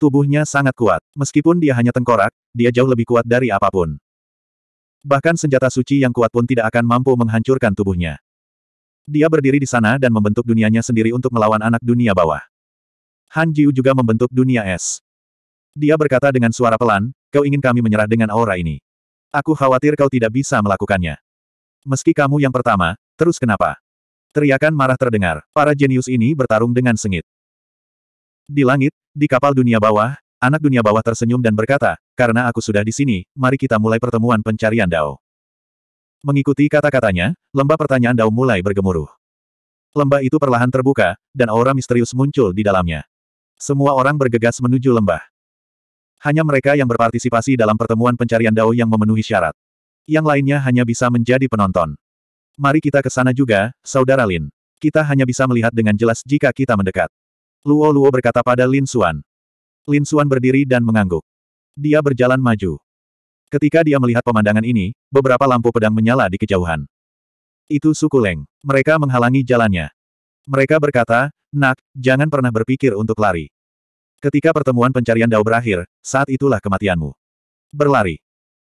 Tubuhnya sangat kuat. Meskipun dia hanya tengkorak, dia jauh lebih kuat dari apapun. Bahkan senjata suci yang kuat pun tidak akan mampu menghancurkan tubuhnya. Dia berdiri di sana dan membentuk dunianya sendiri untuk melawan anak dunia bawah. Han Jiu juga membentuk dunia es. Dia berkata dengan suara pelan, kau ingin kami menyerah dengan aura ini. Aku khawatir kau tidak bisa melakukannya. Meski kamu yang pertama, terus kenapa? Teriakan marah terdengar, para jenius ini bertarung dengan sengit. Di langit, di kapal dunia bawah, anak dunia bawah tersenyum dan berkata, karena aku sudah di sini, mari kita mulai pertemuan pencarian Dao. Mengikuti kata-katanya, lembah pertanyaan Dao mulai bergemuruh. Lembah itu perlahan terbuka, dan aura misterius muncul di dalamnya. Semua orang bergegas menuju lembah. Hanya mereka yang berpartisipasi dalam pertemuan pencarian Dao yang memenuhi syarat. Yang lainnya hanya bisa menjadi penonton. Mari kita ke sana juga, Saudara Lin. Kita hanya bisa melihat dengan jelas jika kita mendekat. Luo Luo berkata pada Lin Xuan. Lin Xuan berdiri dan mengangguk. Dia berjalan maju. Ketika dia melihat pemandangan ini, beberapa lampu pedang menyala di kejauhan. Itu suku Leng. Mereka menghalangi jalannya. Mereka berkata, Nak, jangan pernah berpikir untuk lari. Ketika pertemuan pencarian Dao berakhir, saat itulah kematianmu. Berlari.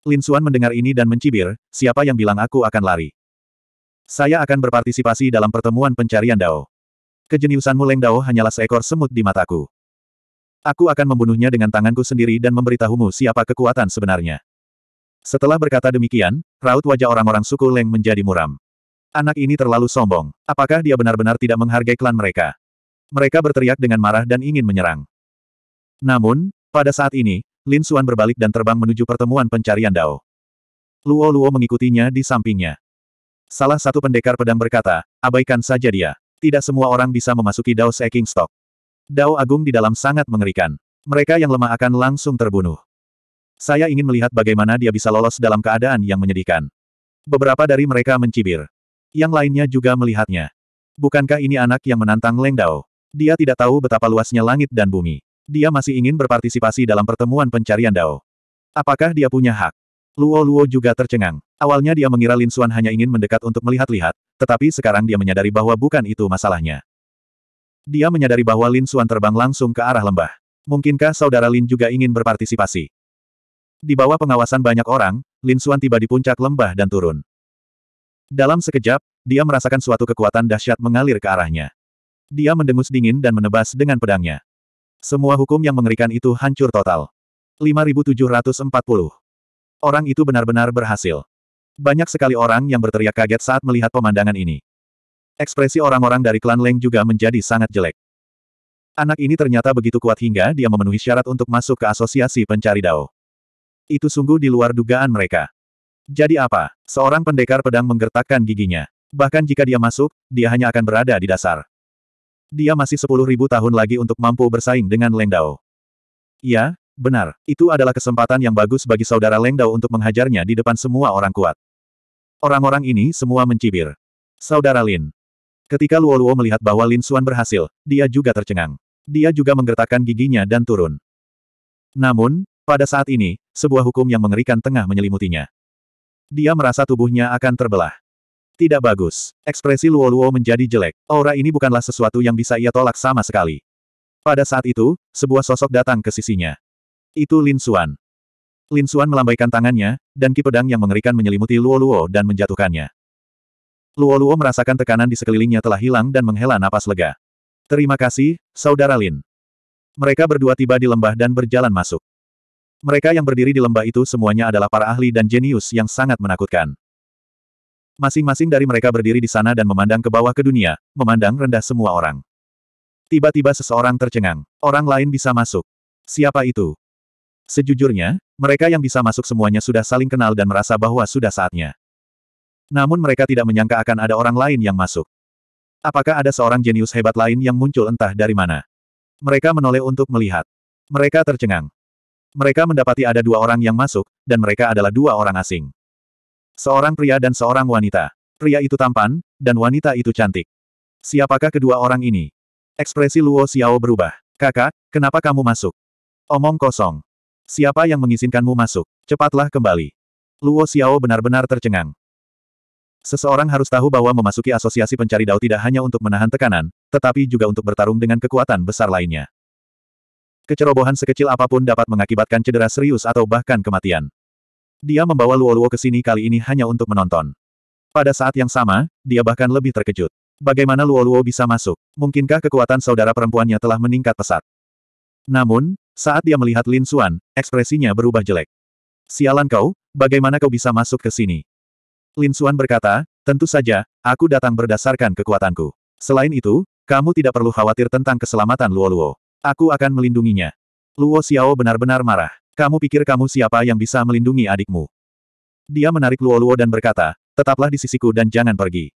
Lin Xuan mendengar ini dan mencibir, siapa yang bilang aku akan lari? Saya akan berpartisipasi dalam pertemuan pencarian Dao. Kejeniusanmu Leng Dao hanyalah seekor semut di mataku. Aku akan membunuhnya dengan tanganku sendiri dan memberitahumu siapa kekuatan sebenarnya. Setelah berkata demikian, raut wajah orang-orang suku Leng menjadi muram. Anak ini terlalu sombong. Apakah dia benar-benar tidak menghargai klan mereka? Mereka berteriak dengan marah dan ingin menyerang. Namun, pada saat ini, Lin Suan berbalik dan terbang menuju pertemuan pencarian Dao. Luo-Luo mengikutinya di sampingnya. Salah satu pendekar pedang berkata, abaikan saja dia. Tidak semua orang bisa memasuki Dao Seeking Stock. Dao Agung di dalam sangat mengerikan. Mereka yang lemah akan langsung terbunuh. Saya ingin melihat bagaimana dia bisa lolos dalam keadaan yang menyedihkan. Beberapa dari mereka mencibir. Yang lainnya juga melihatnya. Bukankah ini anak yang menantang Leng Dao? Dia tidak tahu betapa luasnya langit dan bumi. Dia masih ingin berpartisipasi dalam pertemuan pencarian Dao. Apakah dia punya hak? Luo-Luo juga tercengang. Awalnya dia mengira Lin Xuan hanya ingin mendekat untuk melihat-lihat, tetapi sekarang dia menyadari bahwa bukan itu masalahnya. Dia menyadari bahwa Lin Xuan terbang langsung ke arah lembah. Mungkinkah saudara Lin juga ingin berpartisipasi? Di bawah pengawasan banyak orang, Lin Xuan tiba di puncak lembah dan turun. Dalam sekejap, dia merasakan suatu kekuatan dahsyat mengalir ke arahnya. Dia mendengus dingin dan menebas dengan pedangnya. Semua hukum yang mengerikan itu hancur total. 5740. Orang itu benar-benar berhasil. Banyak sekali orang yang berteriak kaget saat melihat pemandangan ini. Ekspresi orang-orang dari klan Leng juga menjadi sangat jelek. Anak ini ternyata begitu kuat hingga dia memenuhi syarat untuk masuk ke asosiasi pencari dao. Itu sungguh di luar dugaan mereka. Jadi apa? Seorang pendekar pedang menggertakkan giginya. Bahkan jika dia masuk, dia hanya akan berada di dasar dia masih sepuluh ribu tahun lagi untuk mampu bersaing dengan Leng Dao. Ya, benar, itu adalah kesempatan yang bagus bagi saudara Leng Dao untuk menghajarnya di depan semua orang kuat. Orang-orang ini semua mencibir. Saudara Lin. Ketika Luo Luo melihat bahwa Lin Xuan berhasil, dia juga tercengang. Dia juga menggertakkan giginya dan turun. Namun, pada saat ini, sebuah hukum yang mengerikan tengah menyelimutinya. Dia merasa tubuhnya akan terbelah. Tidak bagus. Ekspresi Luo Luo menjadi jelek. Aura ini bukanlah sesuatu yang bisa ia tolak sama sekali. Pada saat itu, sebuah sosok datang ke sisinya. Itu Lin Xuan. Lin Xuan melambaikan tangannya, dan ki pedang yang mengerikan menyelimuti Luo Luo dan menjatuhkannya. Luo Luo merasakan tekanan di sekelilingnya telah hilang dan menghela napas lega. Terima kasih, Saudara Lin. Mereka berdua tiba di lembah dan berjalan masuk. Mereka yang berdiri di lembah itu semuanya adalah para ahli dan jenius yang sangat menakutkan. Masing-masing dari mereka berdiri di sana dan memandang ke bawah ke dunia, memandang rendah semua orang. Tiba-tiba seseorang tercengang. Orang lain bisa masuk. Siapa itu? Sejujurnya, mereka yang bisa masuk semuanya sudah saling kenal dan merasa bahwa sudah saatnya. Namun mereka tidak menyangka akan ada orang lain yang masuk. Apakah ada seorang jenius hebat lain yang muncul entah dari mana? Mereka menoleh untuk melihat. Mereka tercengang. Mereka mendapati ada dua orang yang masuk, dan mereka adalah dua orang asing. Seorang pria dan seorang wanita. Pria itu tampan, dan wanita itu cantik. Siapakah kedua orang ini? Ekspresi Luo Xiao berubah. Kakak, kenapa kamu masuk? Omong kosong. Siapa yang mengizinkanmu masuk? Cepatlah kembali. Luo Xiao benar-benar tercengang. Seseorang harus tahu bahwa memasuki asosiasi pencari dao tidak hanya untuk menahan tekanan, tetapi juga untuk bertarung dengan kekuatan besar lainnya. Kecerobohan sekecil apapun dapat mengakibatkan cedera serius atau bahkan kematian. Dia membawa Luoluo luo ke sini kali ini hanya untuk menonton. Pada saat yang sama, dia bahkan lebih terkejut. Bagaimana Luoluo luo bisa masuk? Mungkinkah kekuatan saudara perempuannya telah meningkat pesat? Namun, saat dia melihat Lin Xuan, ekspresinya berubah jelek. Sialan kau, bagaimana kau bisa masuk ke sini? Lin Xuan berkata, tentu saja, aku datang berdasarkan kekuatanku. Selain itu, kamu tidak perlu khawatir tentang keselamatan Luo-Luo. Aku akan melindunginya. Luo Xiao benar-benar marah. Kamu pikir kamu siapa yang bisa melindungi adikmu? Dia menarik Luo-Luo dan berkata, tetaplah di sisiku dan jangan pergi.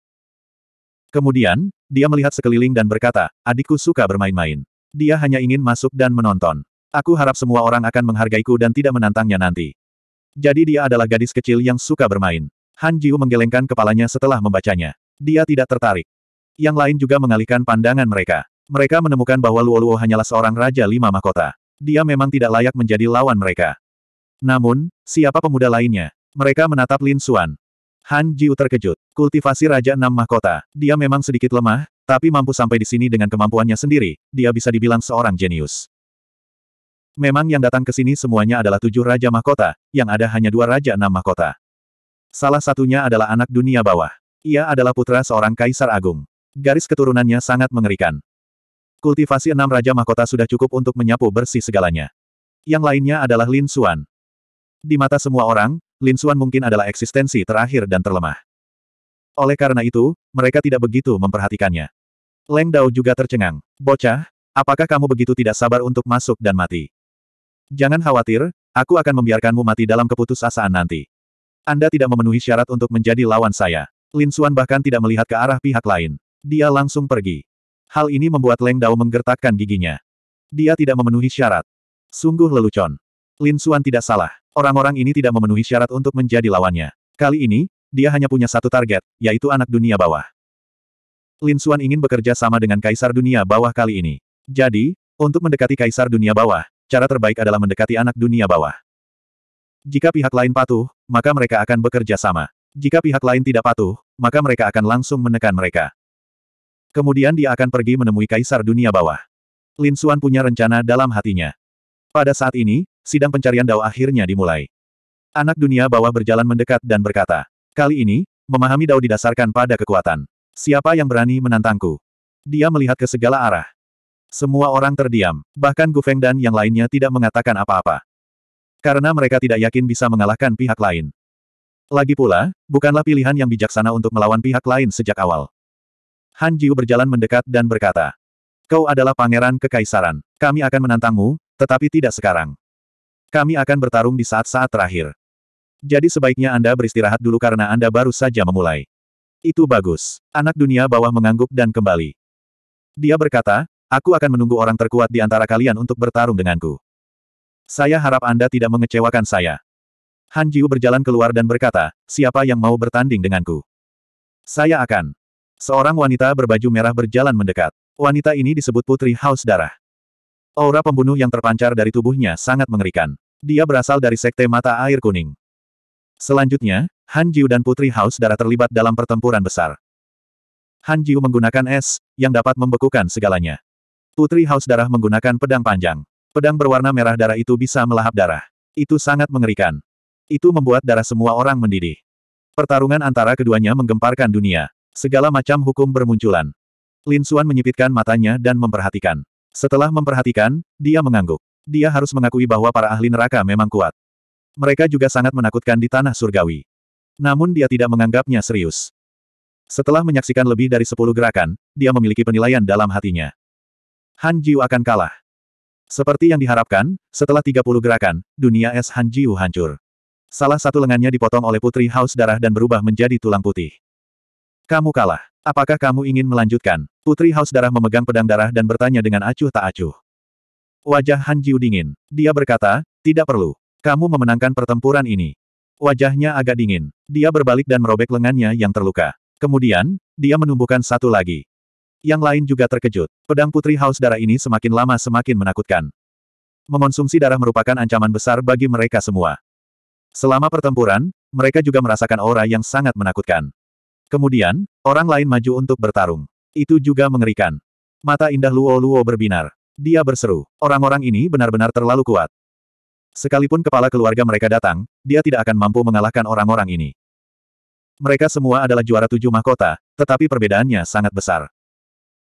Kemudian, dia melihat sekeliling dan berkata, adikku suka bermain-main. Dia hanya ingin masuk dan menonton. Aku harap semua orang akan menghargaiku dan tidak menantangnya nanti. Jadi dia adalah gadis kecil yang suka bermain. Han Jiu menggelengkan kepalanya setelah membacanya. Dia tidak tertarik. Yang lain juga mengalihkan pandangan mereka. Mereka menemukan bahwa Luo Luo hanyalah seorang raja lima mahkota dia memang tidak layak menjadi lawan mereka. Namun, siapa pemuda lainnya? Mereka menatap Lin Xuan. Han Jiu terkejut. Kultivasi Raja Enam Mahkota. Dia memang sedikit lemah, tapi mampu sampai di sini dengan kemampuannya sendiri, dia bisa dibilang seorang jenius. Memang yang datang ke sini semuanya adalah tujuh Raja Mahkota, yang ada hanya dua Raja Enam Mahkota. Salah satunya adalah anak dunia bawah. Ia adalah putra seorang kaisar agung. Garis keturunannya sangat mengerikan. Kultivasi enam Raja Mahkota sudah cukup untuk menyapu bersih segalanya. Yang lainnya adalah Lin Xuan. Di mata semua orang, Lin Xuan mungkin adalah eksistensi terakhir dan terlemah. Oleh karena itu, mereka tidak begitu memperhatikannya. Leng Dao juga tercengang. Bocah, apakah kamu begitu tidak sabar untuk masuk dan mati? Jangan khawatir, aku akan membiarkanmu mati dalam keputusasaan nanti. Anda tidak memenuhi syarat untuk menjadi lawan saya. Lin Xuan bahkan tidak melihat ke arah pihak lain. Dia langsung pergi. Hal ini membuat Leng Dao menggertakkan giginya. Dia tidak memenuhi syarat. Sungguh lelucon. Lin Xuan tidak salah. Orang-orang ini tidak memenuhi syarat untuk menjadi lawannya. Kali ini, dia hanya punya satu target, yaitu anak dunia bawah. Lin Xuan ingin bekerja sama dengan Kaisar Dunia Bawah kali ini. Jadi, untuk mendekati Kaisar Dunia Bawah, cara terbaik adalah mendekati anak dunia bawah. Jika pihak lain patuh, maka mereka akan bekerja sama. Jika pihak lain tidak patuh, maka mereka akan langsung menekan mereka. Kemudian dia akan pergi menemui kaisar dunia bawah. Lin Xuan punya rencana dalam hatinya. Pada saat ini, sidang pencarian Dao akhirnya dimulai. Anak dunia bawah berjalan mendekat dan berkata, kali ini, memahami Dao didasarkan pada kekuatan. Siapa yang berani menantangku? Dia melihat ke segala arah. Semua orang terdiam, bahkan Gu Feng dan yang lainnya tidak mengatakan apa-apa. Karena mereka tidak yakin bisa mengalahkan pihak lain. Lagi pula, bukanlah pilihan yang bijaksana untuk melawan pihak lain sejak awal. Han Jiu berjalan mendekat dan berkata. Kau adalah pangeran kekaisaran. Kami akan menantangmu, tetapi tidak sekarang. Kami akan bertarung di saat-saat terakhir. Jadi sebaiknya Anda beristirahat dulu karena Anda baru saja memulai. Itu bagus. Anak dunia bawah mengangguk dan kembali. Dia berkata, aku akan menunggu orang terkuat di antara kalian untuk bertarung denganku. Saya harap Anda tidak mengecewakan saya. Han Jiu berjalan keluar dan berkata, siapa yang mau bertanding denganku? Saya akan. Seorang wanita berbaju merah berjalan mendekat. Wanita ini disebut Putri Haus Darah. Aura pembunuh yang terpancar dari tubuhnya sangat mengerikan. Dia berasal dari Sekte Mata Air Kuning. Selanjutnya, Han Jiu dan Putri Haus Darah terlibat dalam pertempuran besar. Han Jiu menggunakan es, yang dapat membekukan segalanya. Putri Haus Darah menggunakan pedang panjang. Pedang berwarna merah darah itu bisa melahap darah. Itu sangat mengerikan. Itu membuat darah semua orang mendidih. Pertarungan antara keduanya menggemparkan dunia. Segala macam hukum bermunculan. Lin Suan menyipitkan matanya dan memperhatikan. Setelah memperhatikan, dia mengangguk. Dia harus mengakui bahwa para ahli neraka memang kuat. Mereka juga sangat menakutkan di tanah surgawi. Namun dia tidak menganggapnya serius. Setelah menyaksikan lebih dari sepuluh gerakan, dia memiliki penilaian dalam hatinya. Han Jiu akan kalah. Seperti yang diharapkan, setelah 30 gerakan, dunia es Han Jiu hancur. Salah satu lengannya dipotong oleh Putri Haus darah dan berubah menjadi tulang putih. Kamu kalah. Apakah kamu ingin melanjutkan? Putri Haus Darah memegang pedang darah dan bertanya dengan acuh tak acuh. Wajah Han Jiu dingin. Dia berkata, tidak perlu. Kamu memenangkan pertempuran ini. Wajahnya agak dingin. Dia berbalik dan merobek lengannya yang terluka. Kemudian, dia menumbuhkan satu lagi. Yang lain juga terkejut. Pedang Putri Haus Darah ini semakin lama semakin menakutkan. Mengonsumsi darah merupakan ancaman besar bagi mereka semua. Selama pertempuran, mereka juga merasakan aura yang sangat menakutkan. Kemudian, orang lain maju untuk bertarung. Itu juga mengerikan. Mata indah Luo Luo berbinar. Dia berseru, orang-orang ini benar-benar terlalu kuat. Sekalipun kepala keluarga mereka datang, dia tidak akan mampu mengalahkan orang-orang ini. Mereka semua adalah juara tujuh mahkota, tetapi perbedaannya sangat besar.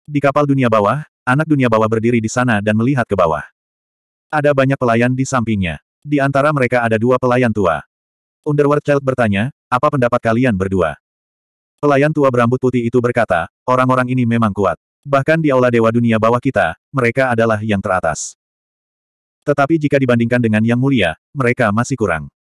Di kapal dunia bawah, anak dunia bawah berdiri di sana dan melihat ke bawah. Ada banyak pelayan di sampingnya. Di antara mereka ada dua pelayan tua. Underworld Child bertanya, apa pendapat kalian berdua? Pelayan tua berambut putih itu berkata, orang-orang ini memang kuat. Bahkan di aula dewa dunia bawah kita, mereka adalah yang teratas. Tetapi jika dibandingkan dengan yang mulia, mereka masih kurang.